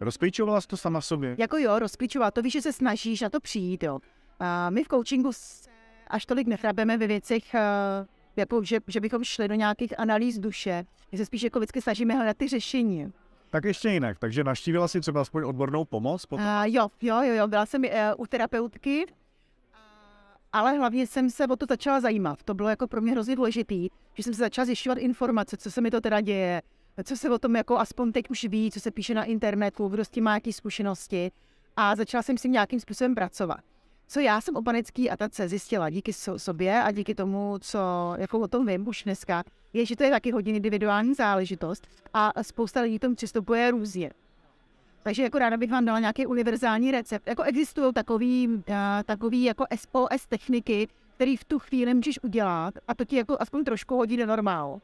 Rozklíčovala jsi to sama sobě? Jako jo, rozklíčovala. To víš, že se snažíš na to přijít, jo. A my v coachingu až tolik nechrabeme ve věcech, eh, jako že, že bychom šli do nějakých analýz duše. My se spíš jako vždycky snažíme hledat ty řešení. Tak ještě jinak, takže naštívila jsi třeba aspoň odbornou pomoc? Potom? A jo, jo, jo, jo, byla jsem eh, u terapeutky, ale hlavně jsem se o to začala zajímat. To bylo jako pro mě hrozně důležitý, že jsem se začala zjišťovat informace, co se mi to teda děje, co se o tom jako aspoň teď už ví, co se píše na internetu, kdo s tím má jaký zkušenosti a začala jsem si nějakým způsobem pracovat. Co já jsem o panický atace zjistila díky so, sobě a díky tomu, co jako o tom vím už dneska, je, že to je taky hodně individuální záležitost a spousta lidí tomu přistupuje různě. Takže jako ráda bych vám dala nějaký univerzální recept. Jako existují takový, uh, takový jako SOS techniky, který v tu chvíli můžeš udělat a to ti jako aspoň trošku hodí do normálu.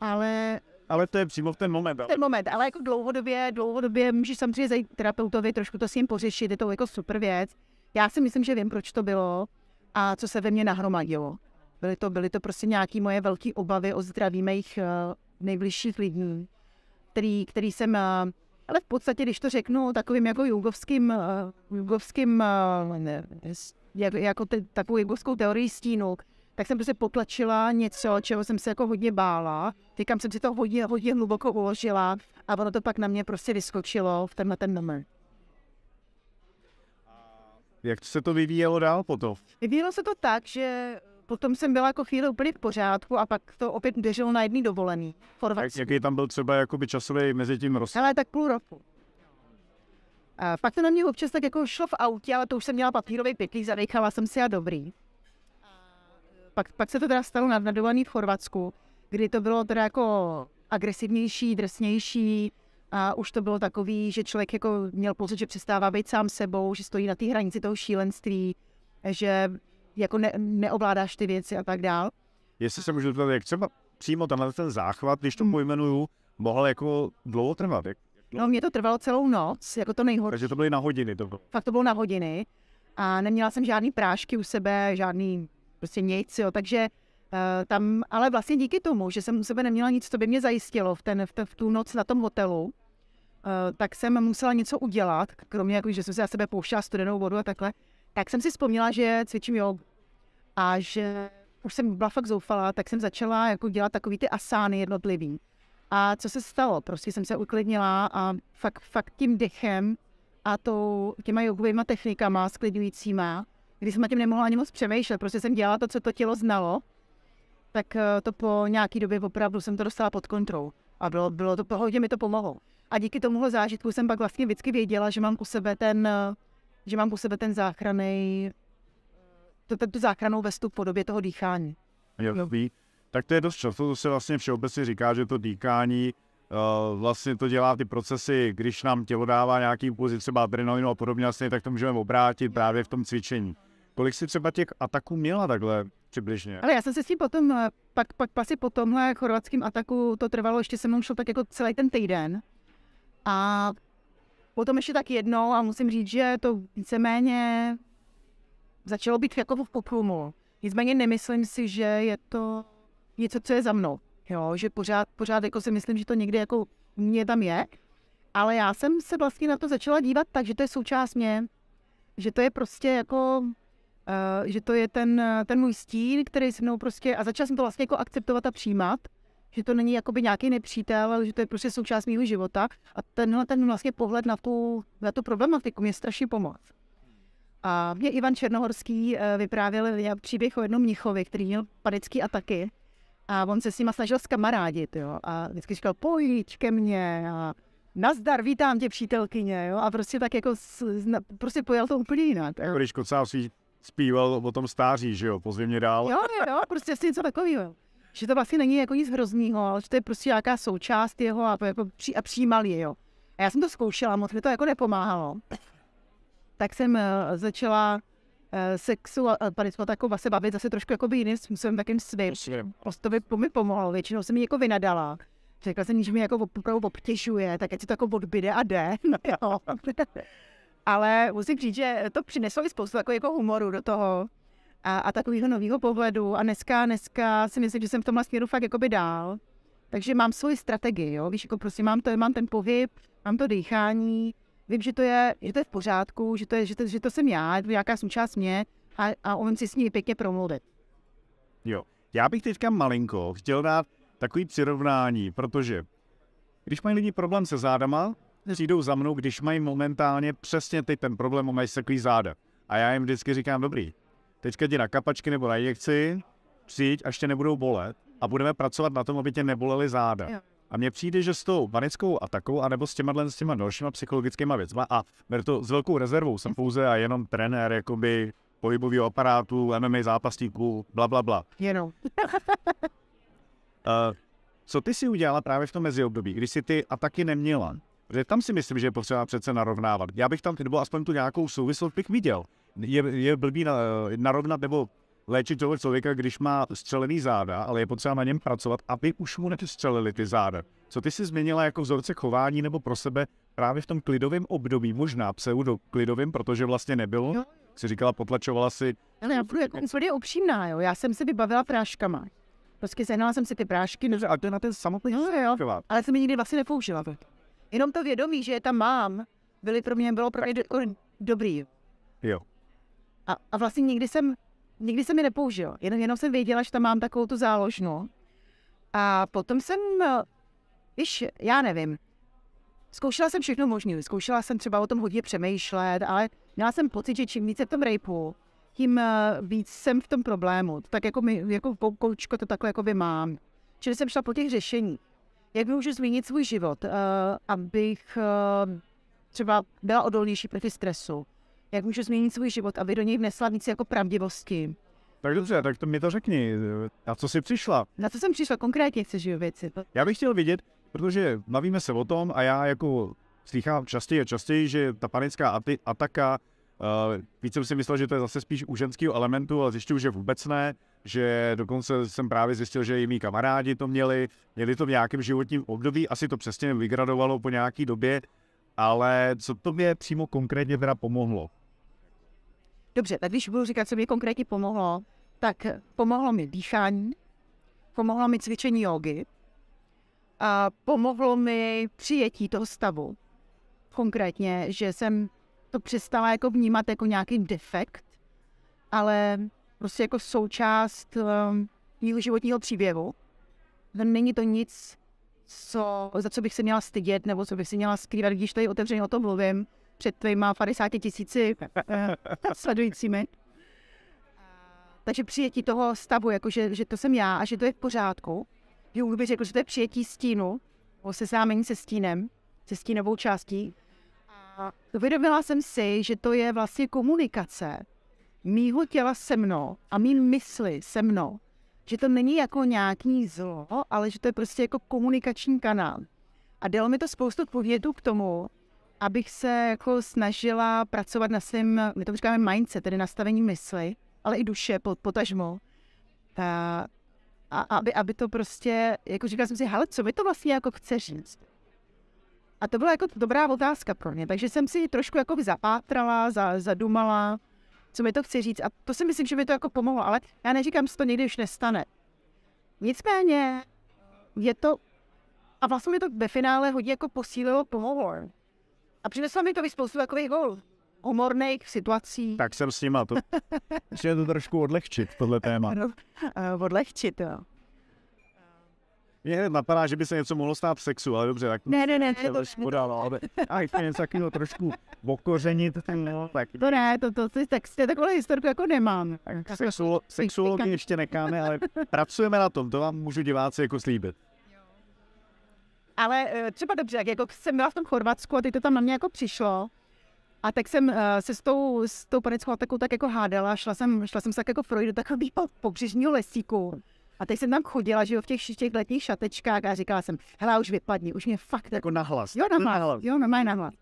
Ale ale to je přímo v ten moment. Ale... Ten moment, ale jako dlouhodobě, dlouhodobě můžeš samozřejmě zajít terapeutovi, trošku to s ním pořešit, je to jako super věc. Já si myslím, že vím, proč to bylo a co se ve mně nahromadilo. Byly to, byly to prostě nějaké moje velké obavy o zdraví mých uh, nejbližších lidí, který, který jsem, uh, ale v podstatě, když to řeknu takovým jako jugovským, uh, jugovským uh, ne, jako, jako te, takovou jugovskou teorii stínu, tak jsem prostě potlačila něco, čeho jsem se jako hodně bála. Týkám jsem si to hodně, hodně hluboko uložila a ono to pak na mě prostě vyskočilo v tenhle ten moment. Jak se to vyvíjelo dál potom? Vyvíjelo se to tak, že potom jsem byla jako chvíli úplně v pořádku a pak to opět běželo na jedný dovolený. Tak jaký tam byl třeba jakoby časový mezi tím rozsah? Ale tak půl roku. A pak to na mě občas tak jako šlo v autě, ale to už jsem měla papírový pytlík, zadejchala jsem si a dobrý pak, pak se to teda stalo nadnadovaný v Chorvatsku, kdy to bylo teda jako agresivnější, drsnější, a už to bylo takový, že člověk jako měl pocit, že přestává být sám sebou, že stojí na té hranici toho šílenství, že jako ne, neovládáš ty věci a tak dál. Jestli se můžu zeptat, jak třeba přímo tenhle ten záchvat, když to hmm. pojmenuju, mohl jako dlouho trvat? Jak, jak dlouho? No mě to trvalo celou noc, jako to nejhorší. Takže to byly na hodiny. To bylo. Fakt to bylo na hodiny. A neměla jsem žádný prášky u sebe, žádný prostě nic, jo, takže uh, tam, ale vlastně díky tomu, že jsem u sebe neměla nic, co by mě zajistilo v, ten, v, ten, v tu noc na tom hotelu, uh, tak jsem musela něco udělat, kromě jako, že jsem se na sebe pouštěla studenou vodu a takhle, tak jsem si vzpomněla, že cvičím jogu a že už jsem byla fakt zoufalá, tak jsem začala jako dělat takový ty asány jednotlivý. A co se stalo? Prostě jsem se uklidnila a fakt, fakt tím dechem a tou, těma jogovýma technikama sklidňujícíma když jsem na tím nemohla ani moc přemýšlet, prostě jsem dělala to, co to tělo znalo, tak eh, to po nějaký době opravdu jsem to dostala pod kontrolu. A bylo, bylo to, hodně mi to pomohlo. A díky tomuhle zážitku jsem pak vlastně vždycky věděla, že mám u sebe ten, eh, že mám u sebe ten záchranej, to, tu záchranou vestu v podobě toho dýchání. Jasný. No. Tak to je dost často, to se vlastně všeobecně říká, že to dýchání eh, vlastně to dělá ty procesy, když nám tělo dává nějaký impulzy, třeba adrenalinu a podobně, vlastně, tak to můžeme obrátit právě v tom cvičení. Kolik jsi třeba těch ataků měla takhle přibližně? Ale já jsem se s tím potom, eh, pak, pak asi po tomhle chorvatském ataku to trvalo, ještě se mnou šlo tak jako celý ten týden. A potom ještě tak jednou a musím říct, že to víceméně začalo být jako v poplumu. Nicméně nemyslím si, že je to něco, co je za mnou. Jo, že pořád, pořád jako si myslím, že to někde jako mě tam je. Ale já jsem se vlastně na to začala dívat tak, že to je součást mě, že to je prostě jako Eh, že to je ten, eh, ten můj stín, který se mnou prostě, a začal jsem to vlastně jako akceptovat a přijímat, že to není jakoby nějaký nepřítel, ale že to je prostě součást mého života. A tenhle ten vlastně pohled na tu, na tu problematiku mě strašně pomohl. A mě Ivan Černohorský eh, vyprávěl příběh o jednom mnichovi, který měl panické ataky. A on se s nima snažil skamarádit, jo. A vždycky říkal, pojď ke mně a nazdar, vítám tě, přítelkyně, jo. A prostě tak jako, prostě pojel to úplně jinak. Jako Když kocá zpíval o tom stáří, že jo, pozvě mě dál. Jo, jo, jo, prostě asi něco takového. Že to vlastně není jako nic hroznýho, ale že to je prostě nějaká součást jeho a, jako při, a přijímal je, jo. A já jsem to zkoušela, moc mi to jako nepomáhalo. Tak jsem uh, začala uh, sexu a uh, eh, jako se bavit zase trošku jakoby jiným způsobem, takým svým. Prostě to mi pomohlo, většinou jsem mi jako vynadala řekla jsem, že mi jako opravdu obtěžuje, tak ať si to jako odbyde a jde. No jo ale musím říct, že to přineslo i spoustu jako jako humoru do toho a, a takového nového pohledu a dneska, dneska si myslím, že jsem v tomhle směru fakt jakoby dál. Takže mám svoji strategii, jo? víš, jako prostě mám, to, mám ten pohyb, mám to dýchání, vím, že to je, že to je v pořádku, že to, je, že to, že to jsem já, je to nějaká součást mě a, a umím si s ní pěkně promluvit. Jo, já bych teďka malinko chtěl dát takový přirovnání, protože když mají lidi problém se zádama, přijdou za mnou, když mají momentálně přesně teď ten problém, mají seklý záda. A já jim vždycky říkám, dobrý, teďka jdi na kapačky nebo na injekci, přijď, až tě nebudou bolet a budeme pracovat na tom, aby tě nebolely záda. Jo. A mně přijde, že s tou panickou atakou, anebo s těma, s těma dalšíma psychologickými věcmi, a beru to s velkou rezervou, jsem pouze a jenom trenér, jakoby pohybového aparátu, MMA zápasníků, bla, bla, bla. Jenom. uh, co ty si udělala právě v tom meziobdobí, když si ty ataky neměla? Protože tam si myslím, že je potřeba přece narovnávat. Já bych tam, nebo aspoň tu nějakou souvislost bych viděl. Je, je blbý na, eh, narovnat nebo léčit toho člověka, když má střelený záda, ale je potřeba na něm pracovat, aby už mu nestřelili ty záda. Co ty jsi změnila jako vzorce chování nebo pro sebe právě v tom klidovém období, možná pseudo klidovém, protože vlastně nebylo? Jo. Jsi říkala, potlačovala si. Ale já budu jako úplně upřímná, jo. Já jsem se vybavila práškama. Prostě sehnala jsem si ty prášky. Dobře, ale to je na ten samotný. No, jo, ale jsem mi nikdy vlastně nepoužila jenom to vědomí, že je tam mám, byly pro mě, bylo pro mě do, dobrý. Jo. A, a vlastně nikdy jsem, nikdy jsem je nepoužil, jenom, jenom jsem věděla, že tam mám takovou tu záložnu. A potom jsem, víš, já nevím, zkoušela jsem všechno možné, zkoušela jsem třeba o tom hodně přemýšlet, ale měla jsem pocit, že čím více v tom rejpu, tím eh, víc jsem v tom problému. Tak jako my, jako koučko to takhle jako by mám. Čili jsem šla po těch řešení jak můžu změnit svůj život, eh, abych eh, třeba byla odolnější proti stresu, jak můžu změnit svůj život, aby do něj vnesla víc jako pravdivosti. Tak dobře, tak to mi to řekni. Na co jsi přišla? Na co jsem přišla konkrétně, chceš věci? Já bych chtěl vidět, protože bavíme se o tom a já jako slychám častěji a častěji, že ta panická ataka Eh, víc jsem si myslel, že to je zase spíš u ženského elementu, ale zjišťuju, že vůbec ne, že dokonce jsem právě zjistil, že i mý kamarádi to měli, měli to v nějakém životním období, asi to přesně vygradovalo po nějaký době, ale co to mě přímo konkrétně teda pomohlo? Dobře, tak když budu říkat, co mě konkrétně pomohlo, tak pomohlo mi dýchání, pomohlo mi cvičení jogy, a pomohlo mi přijetí toho stavu. Konkrétně, že jsem to přestala jako vnímat jako nějaký defekt, ale prostě jako součást um, životního příběhu. Není to nic, co, za co bych se měla stydět nebo co bych si měla skrývat, když tady otevřeně o tom mluvím před tvýma 50 tisíci eh, sledujícími. Takže přijetí toho stavu, jako že, že to jsem já a že to je v pořádku. Jung bych řekl, že to je přijetí stínu, nebo seznámení se stínem, se stínovou částí, uvědomila jsem si, že to je vlastně komunikace mýho těla se mnou a mým mysli se mnou. Že to není jako nějaký zlo, ale že to je prostě jako komunikační kanál. A dalo mi to spoustu podnětů k tomu, abych se jako snažila pracovat na svém, my to říkáme mindset, tedy nastavení mysli, ale i duše potažmo. A, a aby, aby to prostě, jako říkala jsem si, hele, co mi to vlastně jako chce říct? A to byla jako dobrá otázka pro mě, takže jsem si ji trošku jako zapátrala, za, zadumala, co mi to chci říct. A to si myslím, že mi to jako pomohlo, ale já neříkám, že to nikdy už nestane. Nicméně je to, a vlastně mi to ve finále hodně jako posílilo, pomohlo. A přineslo mi to spoustu takových gol, jako humorných situací. Tak jsem s nima to, to trošku odlehčit, tohle téma. No, eh, odlehčit, jo. Mě hned napadá, že by se něco mohlo stát v sexu, ale dobře, tak... Ne, ne, ne, ne, to škoda, podalo, no, ale... A ještě něco takového trošku okořenit, no, tak... To ne, to, to, to, tak, takovou historiku jako nemám. Tak sexuologi ještě nekáme, ale pracujeme na tom, to vám můžu diváci jako slíbit. Ale eh, třeba dobře, jak jako jsem byla v tom Chorvatsku a teď to tam na mě jako přišlo, a tak jsem uh, se s tou, s tou panickou atakou tak jako hádala, šla jsem, šla jsem se tak jako projít do takového pobřežního lesíku. A teď jsem tam chodila, že jo, v těch, těch letních šatečkách a říkala jsem, hele, už vypadni, už mě fakt... Jako, jako nahlas. Jo, nahlas, hm, nahlas. jo, normálně nahlas.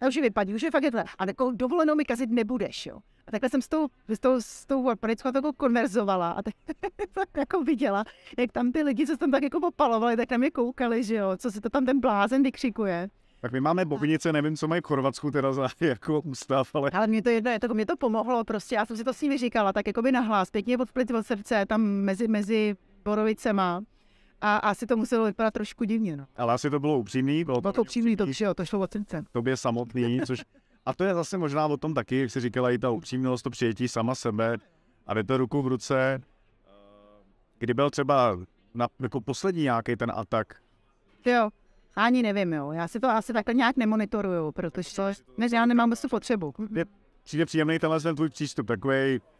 A už vypadni, už je fakt je to. A takovou dovolenou mi kazit nebudeš, jo. A takhle jsem s tou, s tou, s tou workpanickou takovou konverzovala a tak jako viděla, jak tam ty lidi, co se tam tak jako popalovali, tak tam je koukali, že jo, co se to tam ten blázen vykřikuje. Tak my máme bobinice, nevím, co mají v Chorvatsku teda za jako ústav, ale... Ale mě to jedno, je to, mě to pomohlo prostě, já jsem si to s nimi říkala, tak jako by nahlás, pěkně pod od srdce, tam mezi, mezi borovicema. A asi to muselo vypadat trošku divně, no. Ale asi to bylo upřímný. Bylo, bylo to upřímný, to, že jo, to šlo od srdce. Tobě samotný, což... A to je zase možná o tom taky, jak si říkala, i ta upřímnost, to přijetí sama sebe a jde to ruku v ruce. Kdy byl třeba na, jako poslední nějaký ten atak, Jo. Ani nevím, jo. Já si to asi takhle nějak nemonitoruju, protože to, než já nemám vlastně potřebu. Je, přijde příjemný tenhle ten tvůj přístup, takový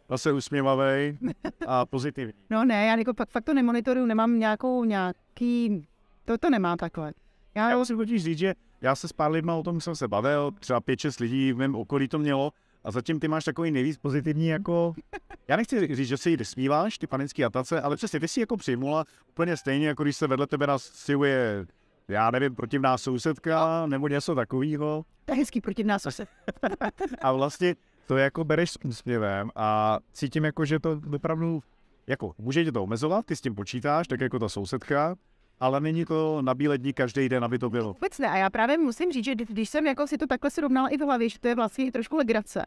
zase usměvavý a pozitivní. no ne, já jako fakt, fakt to nemonitoruju, nemám nějakou, nějaký, to, to nemám takhle. Já, já musím totiž říct, že já se s pár lidmi o tom jsem se bavil, třeba pět, šest lidí v mém okolí to mělo, a zatím ty máš takový nejvíc pozitivní jako... Já nechci říct, že si jí smíváš, ty panické atace, ale přesně ty si jako přijmula úplně stejně, jako když se vedle tebe nasiluje já nevím, protivná sousedka nebo něco takového. To je hezký protivná sousedka. a vlastně to jako bereš s úsměvem a cítím jako, že to opravdu, jako může tě to omezovat, ty s tím počítáš, tak jako ta sousedka, ale není to na bílé dní každý den, aby to bylo. Vůbec ne. A já právě musím říct, že když jsem jako si to takhle srovnala i v hlavě, že to je vlastně trošku legrace,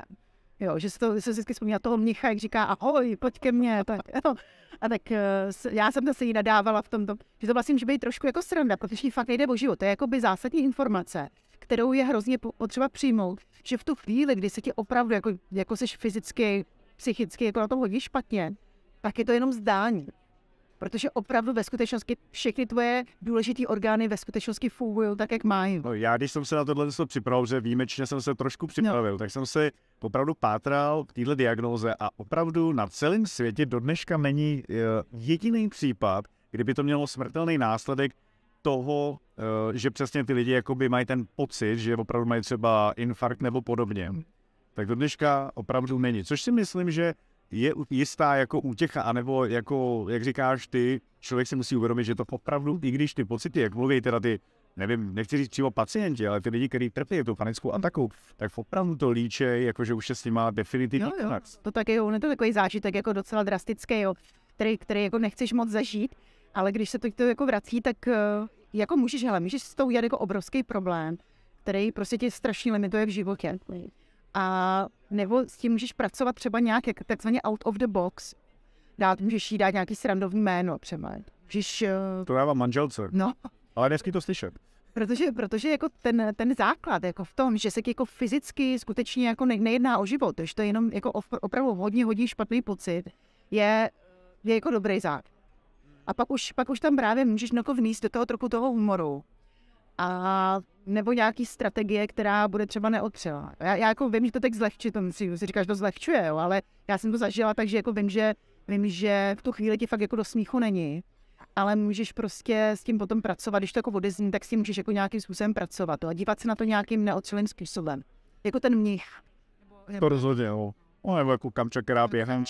Jo, že se to, se vždycky vzpomíná toho mnicha, jak říká, ahoj, pojď ke mně. Tak, jo. A tak eh, já jsem se jí nadávala v tomto, že to vlastně může být trošku jako sranda, protože jí fakt nejde o život. To je jakoby zásadní informace, kterou je hrozně potřeba přijmout, že v tu chvíli, kdy se ti opravdu, jako, jako jsi fyzicky, psychicky, jako na tom hodně špatně, tak je to jenom zdání. Protože opravdu ve skutečnosti všechny tvoje důležité orgány ve skutečnosti fungují tak, jak mají. No, já když jsem se na tohle připravil, že výjimečně jsem se trošku no. připravil, no. tak jsem se opravdu pátral k této diagnoze a opravdu na celém světě do dneška není eh, jediný případ, kdyby to mělo smrtelný následek toho, eh, že přesně ty lidi jakoby mají ten pocit, že opravdu mají třeba infarkt nebo podobně. Mm. Tak do dneška opravdu není. Což si myslím, že je jistá jako útěcha, anebo jako, jak říkáš ty, člověk si musí uvědomit, že to opravdu, i když ty pocity, jak mluví teda ty, nevím, nechci říct přímo pacienti, ale ty lidi, kteří trpí tu panickou ataku, tak opravdu to líče, jakože už se s má definitivně. Jo, jo, to tak je, je to takový zážitek jako docela drastický, jo, který, který jako nechceš moc zažít, ale když se to, to jako vrací, tak eh, jako můžeš, hele, můžeš s tou jako obrovský problém, který prostě tě strašně limituje v životě. A nebo s tím můžeš pracovat třeba nějak jak, takzvaně out of the box. Dát, můžeš jí dát nějaký srandovní jméno třeba. Můžeš, uh... To dávám manželce. No. Ale dnesky to slyšet. Protože, protože jako ten, ten základ jako v tom, že se jako fyzicky skutečně jako ne, nejedná o život, že to je jenom jako opravdu hodně, hodně špatný pocit, je, je jako dobrý základ. A pak už, pak už tam právě můžeš jako vníst do toho trochu toho humoru, a nebo nějaký strategie, která bude třeba neotřela. Já, já jako vím, že to tak zlehčí, to si, si říkáš, že to zlehčuje, jo, ale já jsem to zažila, takže jako vím, že vím, že v tu chvíli ti fakt jako do smíchu není, ale můžeš prostě s tím potom pracovat, když to jako odezní, tak s tím můžeš jako nějakým způsobem pracovat jo, a dívat se na to nějakým neotřelým způsobem. Jako ten mnich. To rozhodně, jo. O, no, nebo jako kamča, která běhá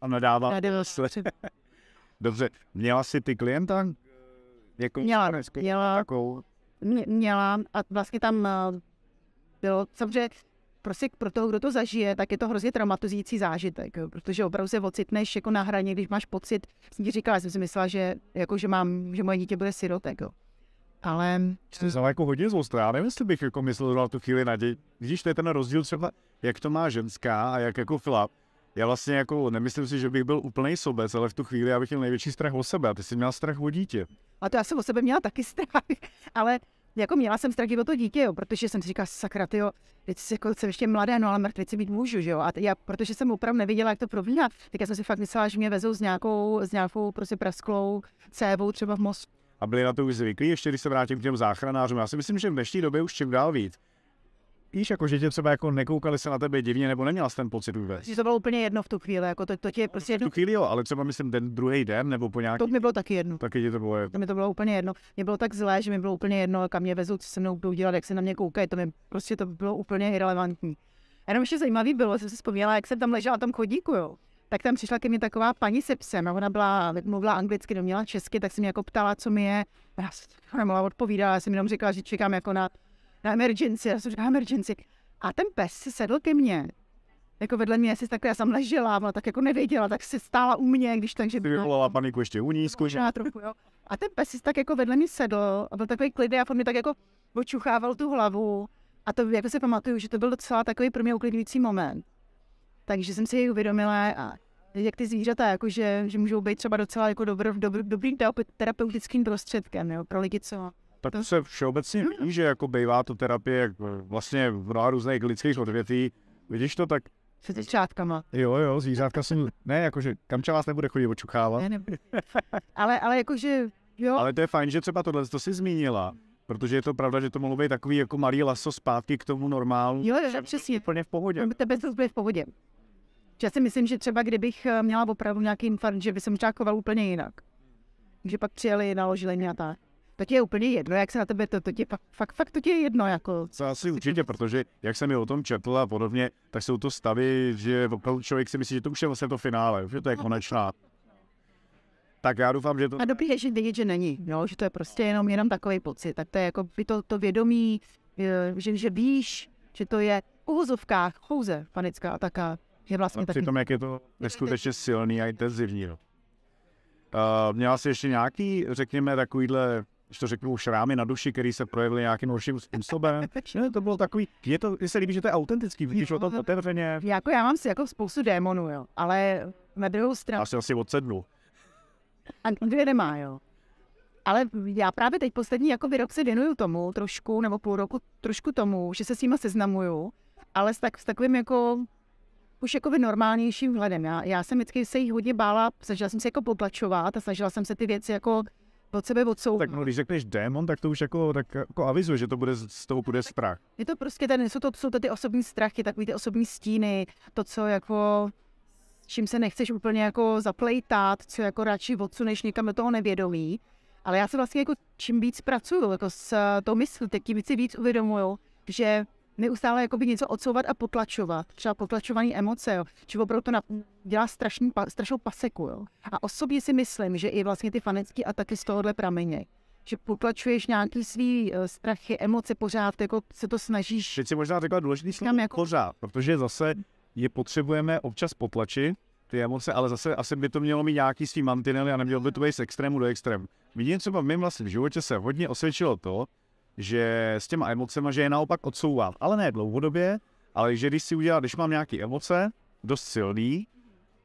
a nadává. Dobře, měla jsi ty klienta? Jako měla, jako- měla. Takovou měla a vlastně tam eh, bylo samozřejmě prostě pro toho, kdo to zažije, tak je to hrozně traumatizující zážitek, protože opravdu se ocitneš jako na hraně, když máš pocit, jsem ti říkala, jsem si myslela, že, jako, že, mám, že moje dítě bude sirotek. Jo. Ale... Jsi se jako hodně zlostrá, já nevím, jestli bych jako myslel na tu chvíli naději. Vidíš, to je ten rozdíl třeba, jak to má ženská a jak jako Filip já vlastně jako nemyslím si, že bych byl úplný sobec, ale v tu chvíli já bych měl největší strach o sebe a ty jsi měl strach o dítě. A to já jsem o sebe měla taky strach, ale jako měla jsem strach i o to dítě, jo, protože jsem si říkala, sakra, ty jo, teď jako, jsem ještě mladá, no ale mrtvici být můžu, že jo. A já, protože jsem opravdu neviděla, jak to probíhá, tak já jsem si fakt myslela, že mě vezou s nějakou, s nějakou prostě prasklou cévou třeba v mozku. A byli na to už zvyklí, ještě když se vrátím k těm záchranářům. Já si myslím, že v dnešní době už čím dál víc víš, jako že tě třeba jako nekoukali se na tebe divně, nebo neměla jsi ten pocit vůbec? Že to bylo úplně jedno v tu chvíli, jako to, to tě je no, prostě jedno. V tu chvíli jo, ale třeba myslím den druhý den, nebo po nějaký... To mi bylo taky jedno. Taky ti to bylo jedno. To mi to bylo úplně jedno. Mě bylo tak zlé, že mi bylo úplně jedno, kam mě vezou, co se mnou budou dělat, jak se na mě koukají, to mi prostě to bylo úplně irrelevantní. A jenom ještě zajímavý bylo, jsem si vzpomněla, jak jsem tam ležela na tom chodíku, jo. Tak tam přišla ke mně taková paní se psem a ona byla, mluvila anglicky, neměla česky, tak se mě jako ptala, co mi je. Já jsem odpovídala, já jsem jenom říkala, že čekám jako na na emergency, já jsem říkala, emergency. A ten pes se sedl ke mně, jako vedle mě, si takhle, já jsem ležela, ona tak jako nevěděla, tak se stála u mě, když takže... Ty vyvolala paniku ještě u ní, trochu, jo. A ten pes si tak jako vedle mě sedl a byl takový klidný a on mi tak jako očuchával tu hlavu. A to jako si pamatuju, že to byl docela takový pro mě uklidňující moment. Takže jsem si jej uvědomila a jak ty zvířata, jakože, že můžou být třeba docela jako dobrý dobrý dobrý terapeutickým prostředkem jo, pro lidi, co tak se všeobecně hm. ví, že jako bývá to terapie eh, vlastně v mnoha různých lidských odvětví. Vidíš to, tak se zvířátkama. Jo, jo, zvířátka jsem, ne, jakože kamča vás nebude chodit očuchávat. Ne, Ale, ale jakože, jo. Ale to je fajn, že třeba tohle to si zmínila, protože je to pravda, že to mohlo být takový jako malý laso zpátky k tomu normálu. Jo, jo, přesně. Plně v pohodě. Tebe to bude v pohodě. Já si myslím, že třeba kdybych eh, měla opravdu nějaký infarkt, že by se možná úplně jinak. že pak přijeli, naložili mě a tak to ti je úplně jedno, jak se na tebe to, to ti fakt, fakt, fakt to ti je jedno. Jako. To asi určitě, protože jak jsem je o tom četl a podobně, tak jsou to stavy, že opravdu člověk si myslí, že to už je vlastně to finále, že to je konečná. Tak já doufám, že to... A dobrý je, že vidět, že není, no, že to je prostě jenom, jenom takový pocit. Tak to je jako by to, to vědomí, eh, že, že víš, že to je v uvozovkách panická ataka. Je vlastně taky... Přitom, jak je to neskutečně silný a intenzivní. No. Uh, měla jsi ještě nějaký, řekněme, takovýhle když to řeknu, šrámy na duši, který se projevily nějakým horším způsobem. ne, to bylo takový, je to, mně se líbí, že to je autentický, vidíš o tom otevřeně. Jako já mám si jako spoustu démonů, jo, ale na druhou stranu. Asi asi odsednu. A dvě nemá, jo. Ale já právě teď poslední jako rok se věnuju tomu trošku, nebo půl roku trošku tomu, že se s nima seznamuju, ale s, tak, s takovým jako už jako normálnějším vzhledem. Já, já jsem vždycky se jich hodně bála, snažila jsem se jako potlačovat a snažila jsem se ty věci jako od sebe odsouvá. Tak no, když řekneš démon, tak to už jako, tak jako avizuje, že to bude, z toho bude strach. Je to prostě, ten, jsou, to, jsou to ty osobní strachy, takový ty osobní stíny, to, co jako čím se nechceš úplně jako zaplejtat, co jako radši odsuneš někam do toho nevědomí. Ale já se vlastně jako čím víc pracuju jako s eh, tou myslí, tak tím si víc uvědomuju, že neustále jakoby něco odsouvat a potlačovat, třeba potlačované emoce, jo, či opravdu to na, dělá strašný, pa, strašnou paseku. Jo. A osobně si myslím, že i vlastně ty fanecké ataky z tohohle pramení, že potlačuješ nějaký svý eh, strachy, emoce pořád, jako se to snažíš. Teď si možná řekla důležitý slovo jako... pořád, protože zase je potřebujeme občas potlačit, ty emoce, ale zase asi by to mělo mít nějaký svý mantinely a nemělo by to být z extrému do extrému. Vidím třeba vlastně v mém vlastním životě se hodně osvědčilo to, že s těma emocema, že je naopak odsouvám. Ale ne dlouhodobě, ale že když si udělám, když mám nějaké emoce, dost silný,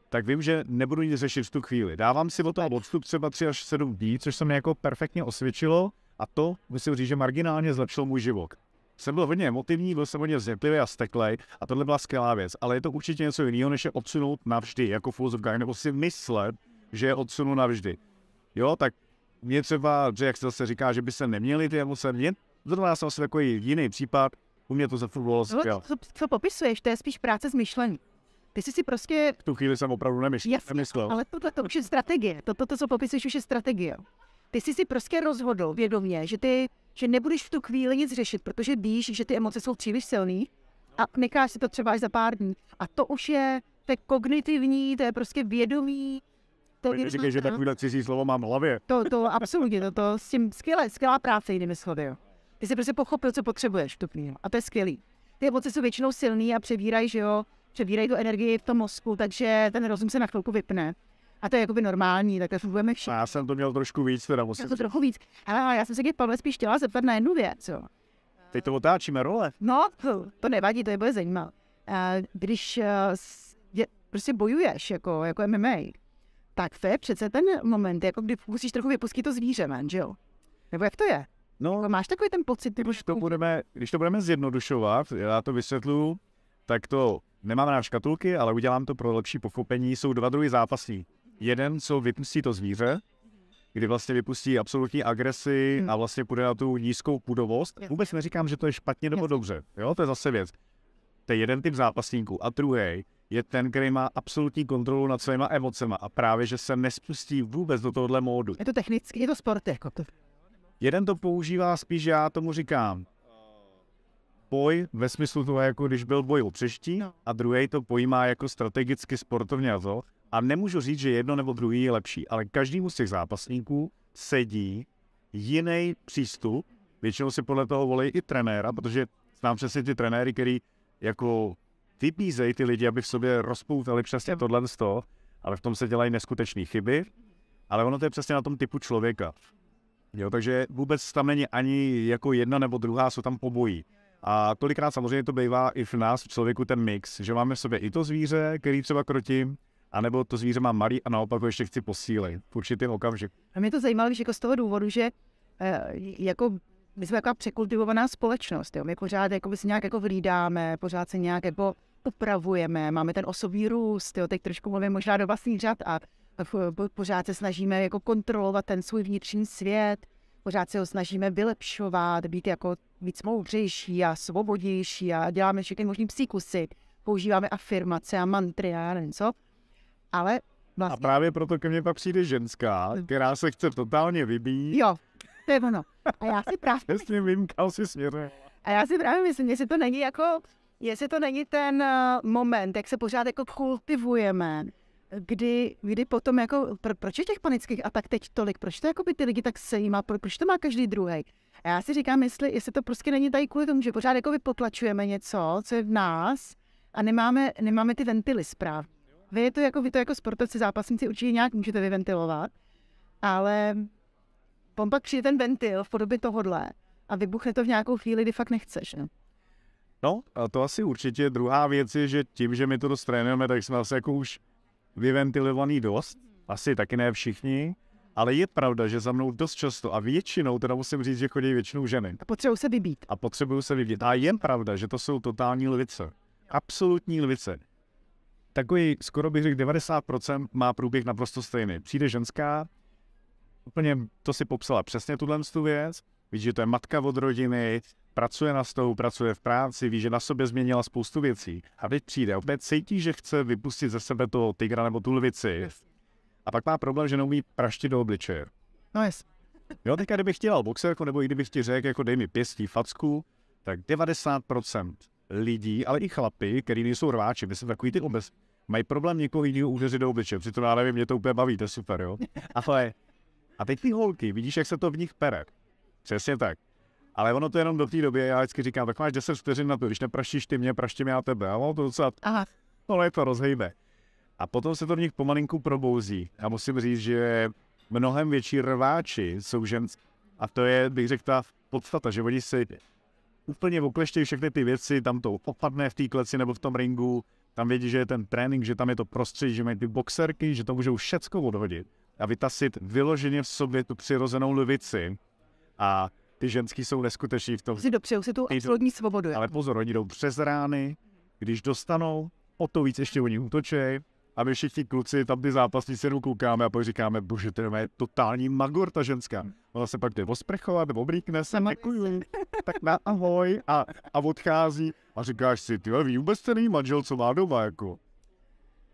tak vím, že nebudu nic řešit v tu chvíli. Dávám si o to odstup třeba 3 až 7 dní, což se mi jako perfektně osvědčilo a to musím říct, že marginálně zlepšilo můj život. Jsem byl hodně emotivní, byl jsem hodně vznětlivý a steklej a tohle byla skvělá věc, ale je to určitě něco jiného, než je odsunout navždy, jako v nebo si myslet, že je odsunu navždy. Jo, tak mě třeba, že jak se zase říká, že by se neměli ty emoce měnit, zrovna jsem asi takový jiný případ, u mě to zafungovalo skvěle. Co, co popisuješ, to je spíš práce s myšlení. Ty jsi si prostě... V tu chvíli jsem opravdu nemyslel. Jasně, nemyslel. ale tohle to už je strategie. To to, to co popisuješ, už je strategie. Ty jsi si prostě rozhodl vědomě, že ty že nebudeš v tu chvíli nic řešit, protože víš, že ty emoce jsou příliš silné a necháš si to třeba až za pár dní. A to už je, to je kognitivní, to je prostě vědomí, to je říkají, že takovýhle cizí slovo mám v hlavě. To, to absolutně, to, to s tím skvělé, skvělá práce, jinými slovy. Jo. Ty jsi prostě pochopil, co potřebuješ tu A to je skvělý. Ty emoce jsou většinou silný a přebírají, že jo, přebírají tu energii v tom mozku, takže ten rozum se na chvilku vypne. A to je jakoby normální, to fungujeme všichni. Já jsem to měl trošku víc, teda musím. Já to trochu víc. Ale já jsem se tě, Pavle, spíš chtěla zeptat na jednu věc, jo. Teď to otáčíme role. No, to nevadí, to je bude zajímavé. Eh, když eh, prostě bojuješ jako, jako MMA, tak to je přece ten moment, jako kdy musíš trochu vypustit to zvíře man, že jo? Nebo jak to je? No, jako máš takový ten pocit, když jako- to, budeme, když to budeme zjednodušovat, já to vysvětlu, tak to nemám na škatulky, ale udělám to pro lepší pochopení. Jsou dva druhy zápasy. Jeden, co vypustí to zvíře, kdy vlastně vypustí absolutní agresi hmm. a vlastně půjde na tu nízkou půdovost. Jasně. Vůbec neříkám, že to je špatně nebo Jasně. dobře. Jo, to je zase věc. To je jeden typ zápasníků. A druhý, je ten, který má absolutní kontrolu nad svýma emocema a právě, že se nespustí vůbec do tohohle módu. Je to technicky, je to sport. Jako to... Jeden to používá spíš, já tomu říkám, boj ve smyslu toho, jako když byl boj o přeští no. a druhý to pojímá jako strategicky sportovně a to. A nemůžu říct, že jedno nebo druhý je lepší, ale každému z těch zápasníků sedí jiný přístup. Většinou si podle toho volí i trenéra, protože znám přesně ty trenéry, který jako vybízejí ty lidi, aby v sobě rozpoutali přesně tohle toho, ale v tom se dělají neskutečné chyby, ale ono to je přesně na tom typu člověka. Jo, takže vůbec tam není ani jako jedna nebo druhá, jsou tam obojí. A tolikrát samozřejmě to bývá i v nás, v člověku, ten mix, že máme v sobě i to zvíře, který třeba krotím, anebo to zvíře má malý a naopak ho ještě chci posílit v určitém okamžiku. A mě to zajímalo, že jako z toho důvodu, že e, jako my jsme jako překultivovaná společnost, jo? my pořád jako by se nějak jako vlídáme, pořád se nějak jako upravujeme, máme ten osobní růst, jo, teď trošku mluvím možná do vlastních řad a pořád se snažíme jako kontrolovat ten svůj vnitřní svět, pořád se ho snažíme vylepšovat, být jako víc moudřejší a svobodnější a děláme všechny možný psíkusy, používáme afirmace a mantry a nevím co. Ale vlastně... A právě proto ke mně pak přijde ženská, hm. která se chce totálně vybít. Jo, to je ono. A já si právě... Přesně vím, kam si směřuje. A já si právě myslím, že to není jako Jestli to není ten eh, moment, jak se pořád jako kultivujeme, kdy, kdy potom jako, pro, proč je těch panických atak teď tolik, proč to jako by ty lidi tak sejímá, pro, proč to má každý druhý? A já si říkám, jestli, jestli to prostě není tady kvůli tomu, že pořád jako vypotlačujeme něco, co je v nás a nemáme, nemáme ty ventily správ. Vy, je to jako, vy to jako sportovci, zápasníci určitě nějak můžete vyventilovat, ale pompak přijde ten ventil v podobě tohodle a vybuchne to v nějakou chvíli, kdy fakt nechceš. No. No, a to asi určitě. Druhá věc je, že tím, že my to dost trénujeme, tak jsme asi jako už vyventilovaný dost. Asi taky ne všichni. Ale je pravda, že za mnou dost často a většinou, teda musím říct, že chodí většinou ženy. A potřebují se vybít. A potřebují se vybít. A je pravda, že to jsou totální lvice. Absolutní lvice. Takový, skoro bych řekl, 90% má průběh naprosto stejný. Přijde ženská, úplně to si popsala přesně tuhle věc, vidí, že to je matka od rodiny, pracuje na stohu, pracuje v práci, ví, že na sobě změnila spoustu věcí. A teď přijde, opět cítí, že chce vypustit ze sebe toho tygra nebo tu lvici. A pak má problém, že neumí praštit do obličeje. No yes. Jo, teďka kdybych chtěl boxerku, nebo i kdybych ti řekl, jako dej mi pěstí facku, tak 90% lidí, ale i chlapy, který nejsou rváči, my jsme takový ty obec, mají problém někoho jiného udeřit do obličeje. Přitom já nevím, mě to úplně baví, to je super, jo. A to je. A teď ty holky, vidíš, jak se to v nich pere. Přesně tak. Ale ono to jenom do té doby, já vždycky říkám, tak máš 10 vteřin na to, když nepraštíš ty mě, praštím já tebe. A ono to docela, Aha. no je to rozhejbe. A potom se to v nich pomalinku probouzí. A musím říct, že mnohem větší rváči jsou žen. A to je, bych řekl, ta podstata, že oni si úplně okleštějí všechny ty věci, tam to opadne v té kleci nebo v tom ringu, tam vědí, že je ten trénink, že tam je to prostředí, že mají ty boxerky, že to můžou všecko odhodit a vytasit vyloženě v sobě tu přirozenou lvici. A ty ženský jsou neskuteční v tom. Si dopřejou si tu absolutní svobodu. Ale pozor, oni jdou přes rány, když dostanou, o to víc ještě oni útočí. A my všichni kluci tam ty zápasníci jenom koukáme a pak říkáme, bože, to je totální magor ta ženská. Ona se pak jde osprchovat, nebo oblíkne se, děkuji, tak na ahoj a, a odchází. A říkáš si, ty vůbec ten manžel, co má doma, jako.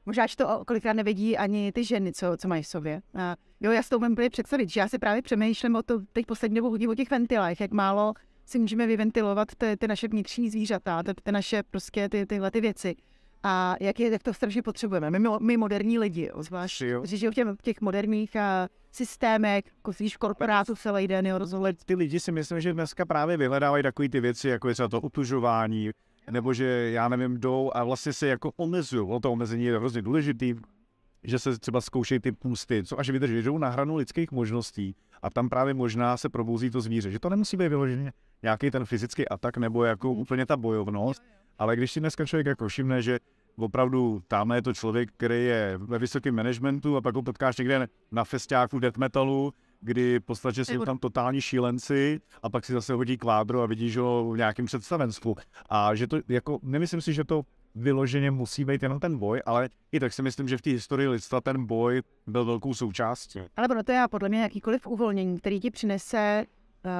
Možná, že to kolikrát nevědí ani ty ženy, co, co mají v sobě. A jo, já s tou umím představit, že já si právě přemýšlím o to teď poslední dobu hodně o těch ventilách, jak málo si můžeme vyventilovat ty, ty naše vnitřní zvířata, ty, ty naše prostě ty, tyhle ty věci. A jak, je, jak to strašně potřebujeme. My, my moderní lidi, zvlášť, že žijou v těch, těch moderních a, systémech, kosíš v korporátu celý den, jo, rozhodli. Ty lidi si myslím, že dneska právě vyhledávají takové ty věci, jako je třeba to utužování, nebo že já nevím, jdou a vlastně se jako omezují. No to omezení je hrozně důležitý, že se třeba zkoušejí ty pusty, co až vydrží, že jdou na hranu lidských možností a tam právě možná se probouzí to zvíře, že to nemusí být vyloženě nějaký ten fyzický atak nebo jako mm. úplně ta bojovnost, ale když si dneska člověk jako všimne, že opravdu tamhle je to člověk, který je ve vysokém managementu a pak ho potkáš někde na festiáku death metalu kdy v podstatě jsou jako- tam totální šílenci a pak si zase hodí kvádru a že ho v nějakém představenstvu. A že to jako, nemyslím si, že to vyloženě musí být jenom ten boj, ale i tak si myslím, že v té historii lidstva ten boj byl velkou součástí. Ale to já podle mě jakýkoliv uvolnění, který ti přinese uh,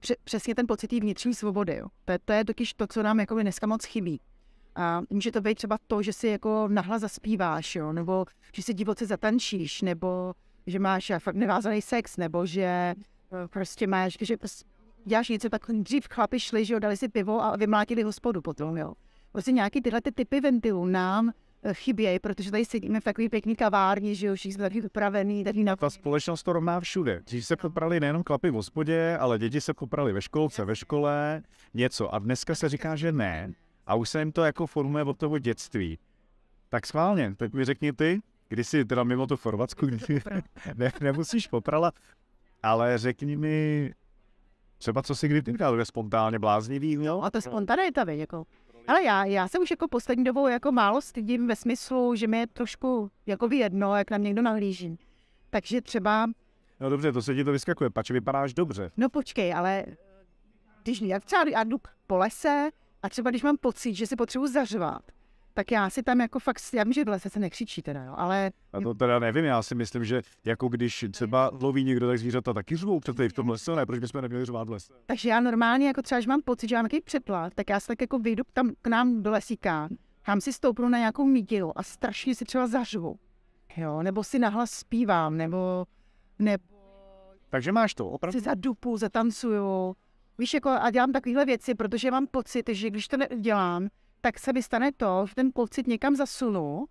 pře- přesně ten pocit vnitřní svobody. Jo. To, je, to je totiž to, co nám jako dneska moc chybí. A může to být třeba to, že si jako nahla zaspíváš, jo, nebo že si divoce zatančíš, nebo že máš eh, nevázaný sex, nebo že eh, prostě máš, že prostě děláš něco tak dřív chlapi šli, že jo, dali si pivo a vymlátili hospodu potom, jo. Prostě nějaký tyhle ty typy ventilů nám eh, chybějí, protože tady sedíme v takový pěkný kavárně, že jo, všichni jsme taky upravený, taky na... Ta společnost to má všude. Dřív se poprali no. nejenom klapy v hospodě, ale děti se poprali ve školce, ve škole, něco. A dneska se říká, že ne. A už se jim to jako formuje od toho dětství. Tak schválně, tak mi řekni ty, když si teda mimo tu Chorvatsku ne, nemusíš poprala, ale řekni mi, třeba co si kdy ty dal, spontánně bláznivý? No a ta spontaneita, vy, jako. Ale já, já se už jako poslední dobou jako málo stydím ve smyslu, že mi je trošku jako jedno, jak nám někdo nahlíží. Takže třeba... No dobře, to se ti to vyskakuje, pač vypadáš dobře. No počkej, ale když já třeba já jdu po lese a třeba když mám pocit, že si potřebuji zařvat, tak já si tam jako fakt, já vím, že v lese se nekřičí teda, jo, ale... A to teda nevím, já si myslím, že jako když třeba loví někdo, tak zvířata taky řvou přece v tom lese, ne, proč bychom neměli řvát v lese? Takže já normálně, jako třeba, že mám pocit, že mám nějaký přeplat, tak já se tak jako vyjdu tam k nám do lesíka, tam si stoupnu na nějakou mídilu a strašně si třeba zařvu, jo, nebo si nahlas zpívám, nebo, nebo... Takže máš to, opravdu? Si zadupu, zatancuju, víš, jako a dělám takovéhle věci, protože mám pocit, že když to neudělám, tak se mi stane to, že ten pocit někam zasunu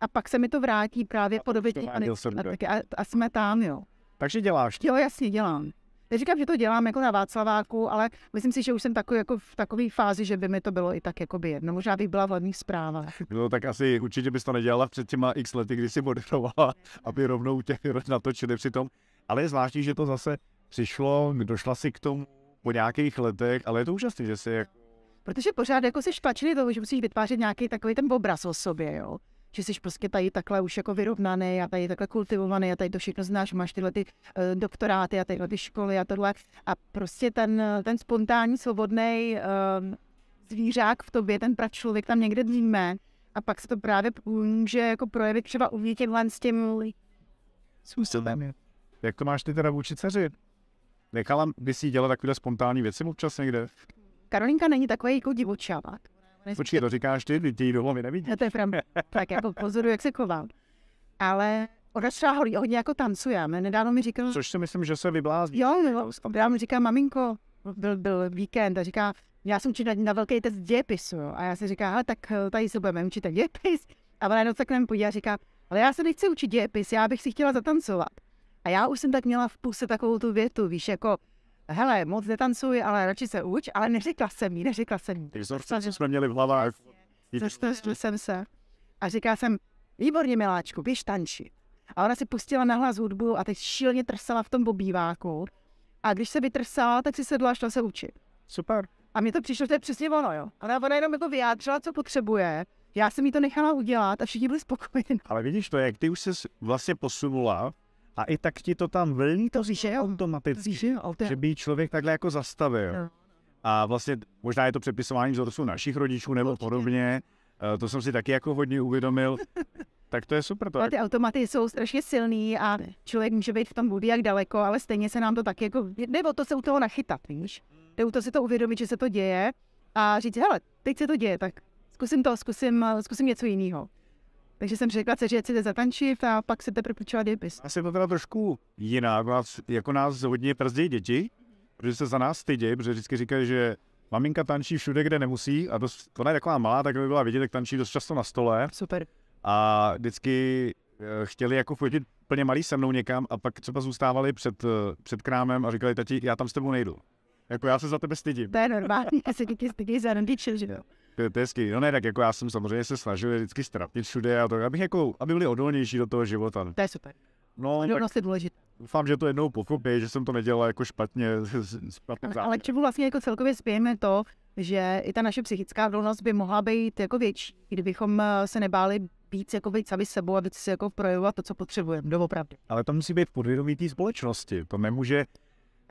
a pak se mi to vrátí právě podobně. A, a, a jsme tam, jo. Takže děláš? Jo, jasně, dělám. Neříkám, že to dělám jako na Václaváku, ale myslím si, že už jsem takový, jako v takové fázi, že by mi to bylo i tak jako by jedno. Možná bych byla v hlavních zprávách. No tak asi určitě bys to nedělala před těma x lety, kdy jsi moderovala, aby rovnou tě natočili při tom. Ale je zvláštní, že to zase přišlo, došla si k tomu po nějakých letech, ale je to úžasné, že se. jako Protože pořád jako se špačili toho, že musíš vytvářet nějaký takový ten obraz o sobě, jo. Že jsi prostě tady takhle už jako vyrovnaný a tady takhle kultivovaný a tady to všechno znáš, máš tyhle ty uh, doktoráty a tyhle ty školy a tohle. A prostě ten, eh, ten spontánní, svobodný uh, eh, zvířák v tobě, ten člověk tam někde dníme a pak se to právě může jako projevit třeba u tímhle s tím způsobem. Jak to máš ty teda vůči dceři? Nechala by si dělat takové spontánní věci občas někde? Karolinka není takový jako divočák. Počkej, prostě to říkáš ty, ty ji domovy nevidíš. to je pravda. tak jako pozoruju, jak se chovám. Ale ona třeba hodně jako tancujeme. Nedávno mi říkal... Což si myslím, že se vyblázní. Jo, jo, já mi říká, maminko, byl, byl víkend a říká, já jsem učila na velký test dějepisu. A já si říká, ale tak eh, tady se budeme učit dějepis. A ona jenom se k nám a říká, ale já se nechci učit dějepis, já bych si chtěla zatancovat. A já už jsem tak měla v puse takovou tu větu, víš, jako hele, moc netancuji, ale radši se uč, ale neřekla jsem jí, neřekla jsem jí. Ty vzorce, co jsme měli v hlavách. Zastavil jsem se a říká jsem, výborně miláčku, běž tančit. A ona si pustila hlas hudbu a teď šíleně trsala v tom bobýváku. A když se vytrsala, tak si sedla a šla se učit. Super. A mně to přišlo, že to je přesně ono, jo. Ale ona jenom jako vyjádřila, co potřebuje. Já jsem jí to nechala udělat a všichni byli spokojeni. Ale vidíš to, jak ty už se vlastně posunula a i tak ti to tam vlní to zjel, automaticky, že by člověk takhle jako zastavil. No. A vlastně možná je to přepisování vzorců našich rodičů nebo Určitě. podobně. Eh, to jsem si taky jako hodně uvědomil. tak to je super. To ty automaty jsou strašně silný a člověk může být v tom budy jak daleko, ale stejně se nám to tak jako, nebo to se u toho nachytat, víš? Jde u to si to uvědomit, že se to děje a říct, hele, teď se to děje, tak zkusím to, zkusím, eh, zkusím něco jiného. Takže jsem řekla, že chcete zatančit a pak se teprve počala dějepis. Asi to teda trošku jiná, jako nás hodně przdějí děti, protože se za nás stydí, protože vždycky říkají, že maminka tančí všude, kde nemusí a dost, to je taková malá, tak by byla vidět, tak tančí dost často na stole. Super. A vždycky eh, chtěli jako chodit plně malý se mnou někam a pak třeba zůstávali před, eh, před krámem a říkali, tati, já tam s tebou nejdu. Jako já se za tebe stydím. To je normální, já se děti stydí za rodiče, že jo to, to je skvělý. No ne, tak jako já jsem samozřejmě se snažil vždycky strapnit všude a to, abych jako, aby byli odolnější do toho života. No. To je super. No, no tak... Vlastně je důležitá. Doufám, že to jednou pochopí, že jsem to nedělal jako špatně. špatně ale, ale k čemu vlastně jako celkově spějeme to, že i ta naše psychická odolnost by mohla být jako větší, kdybychom eh, se nebáli víc jako být sami sebou a víc jako projevovat to, co potřebujeme, doopravdy. Ale to musí být v podvědomí té společnosti. To nemůže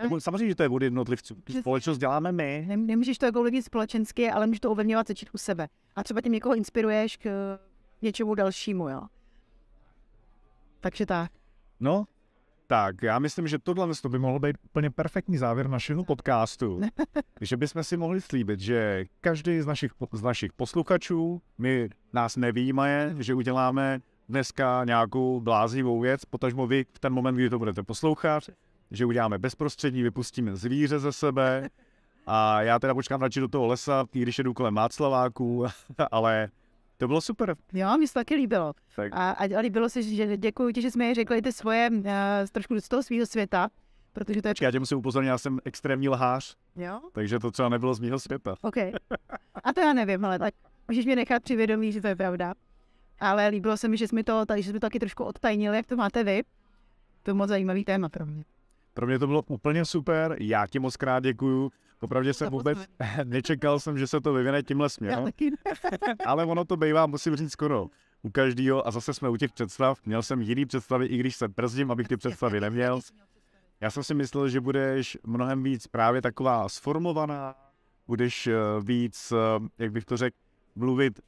nebo hm? samozřejmě, že to je od jednotlivců. Přesně. Společnost děláme my. Nemůžeš to jako lidi společensky, ale můžeš to ovlivňovat začít u sebe. A třeba tím někoho inspiruješ k něčemu dalšímu, jo. Takže tak. No, tak, já myslím, že tohle by mohlo být úplně perfektní závěr našeho podcastu. že bychom si mohli slíbit, že každý z našich, z našich posluchačů, my nás nevýjímaje, že uděláme dneska nějakou bláznivou věc, potažmo vy v ten moment, kdy to budete poslouchat, že uděláme bezprostřední, vypustíme zvíře ze sebe a já teda počkám radši do toho lesa, i když jedu kolem Máclaváků, ale to bylo super. Jo, mi se taky líbilo. Tak. A, a líbilo se, že děkuji ti, že jsme řekli ty svoje uh, trošku z toho svého světa, protože to je... já tě musím upozornit, já jsem extrémní lhář. Jo? Takže to třeba nebylo z mého světa. OK. A to já nevím, ale tak můžeš mě nechat přivědomí, že to je pravda. Ale líbilo se mi, že jsme to, tady, že jsme to taky trošku odtajnili, jak to máte vy. To je moc zajímavý téma pro mě. Pro mě to bylo úplně super, já ti moc krát děkuju. Opravdu jsem vůbec nečekal jsem, že se to vyvine tímhle směrem. Ale ono to bývá, musím říct, skoro u každého a zase jsme u těch představ. Měl jsem jiný představy, i když se brzdím, abych ty představy neměl. Já jsem si myslel, že budeš mnohem víc právě taková sformovaná, budeš eh, víc, eh, jak bych to řekl, mluvit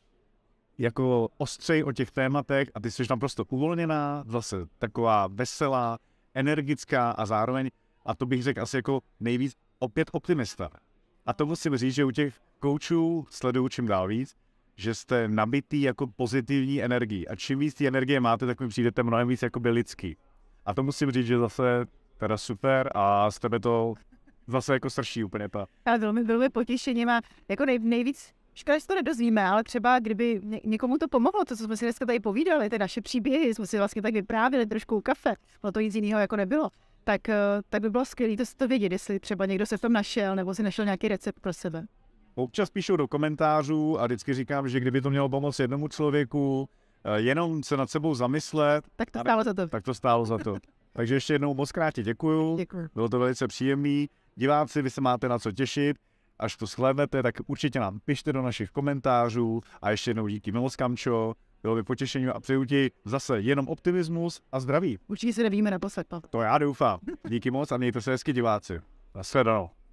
jako ostřej o těch tématech a ty jsi naprosto uvolněná, zase taková veselá, energická a zároveň, a to bych řekl asi jako nejvíc, opět optimista. A to musím říct, že u těch koučů sleduju čím dál víc, že jste nabitý jako pozitivní energií. A čím víc té energie máte, tak mi přijdete mnohem víc jako lidský. A to musím říct, že zase teda super a z tebe to zase jako srší úplně ta. A velmi, velmi potěšením a jako nej, nejvíc Škoda, že to nedozvíme, ale třeba kdyby někomu to pomohlo, to, co jsme si dneska tady povídali, ty naše příběhy, jsme si vlastně tak vyprávěli trošku u kafe, no to nic jiného jako nebylo, tak, eh, tak by bylo skvělé to to vědět, jestli třeba někdo se v tom našel, nebo si našel nějaký recept pro sebe. Občas píšu do komentářů a vždycky říkám, že kdyby to mělo pomoct jednomu člověku, eh, jenom se nad sebou zamyslet. Tak to stálo za to. Tak to stálo za to. Takže ještě jednou moc krátě děkuju. Děkuju. Bylo to velice příjemné. Diváci, vy se máte na co těšit až to shlédnete, tak určitě nám pište do našich komentářů a ještě jednou díky Milos Kamčo, bylo by potěšení a přeju ti zase jenom optimismus a zdraví. Určitě se nevíme naposled, Pavel. To já doufám. Díky moc a mějte se hezky diváci. Nashledanou.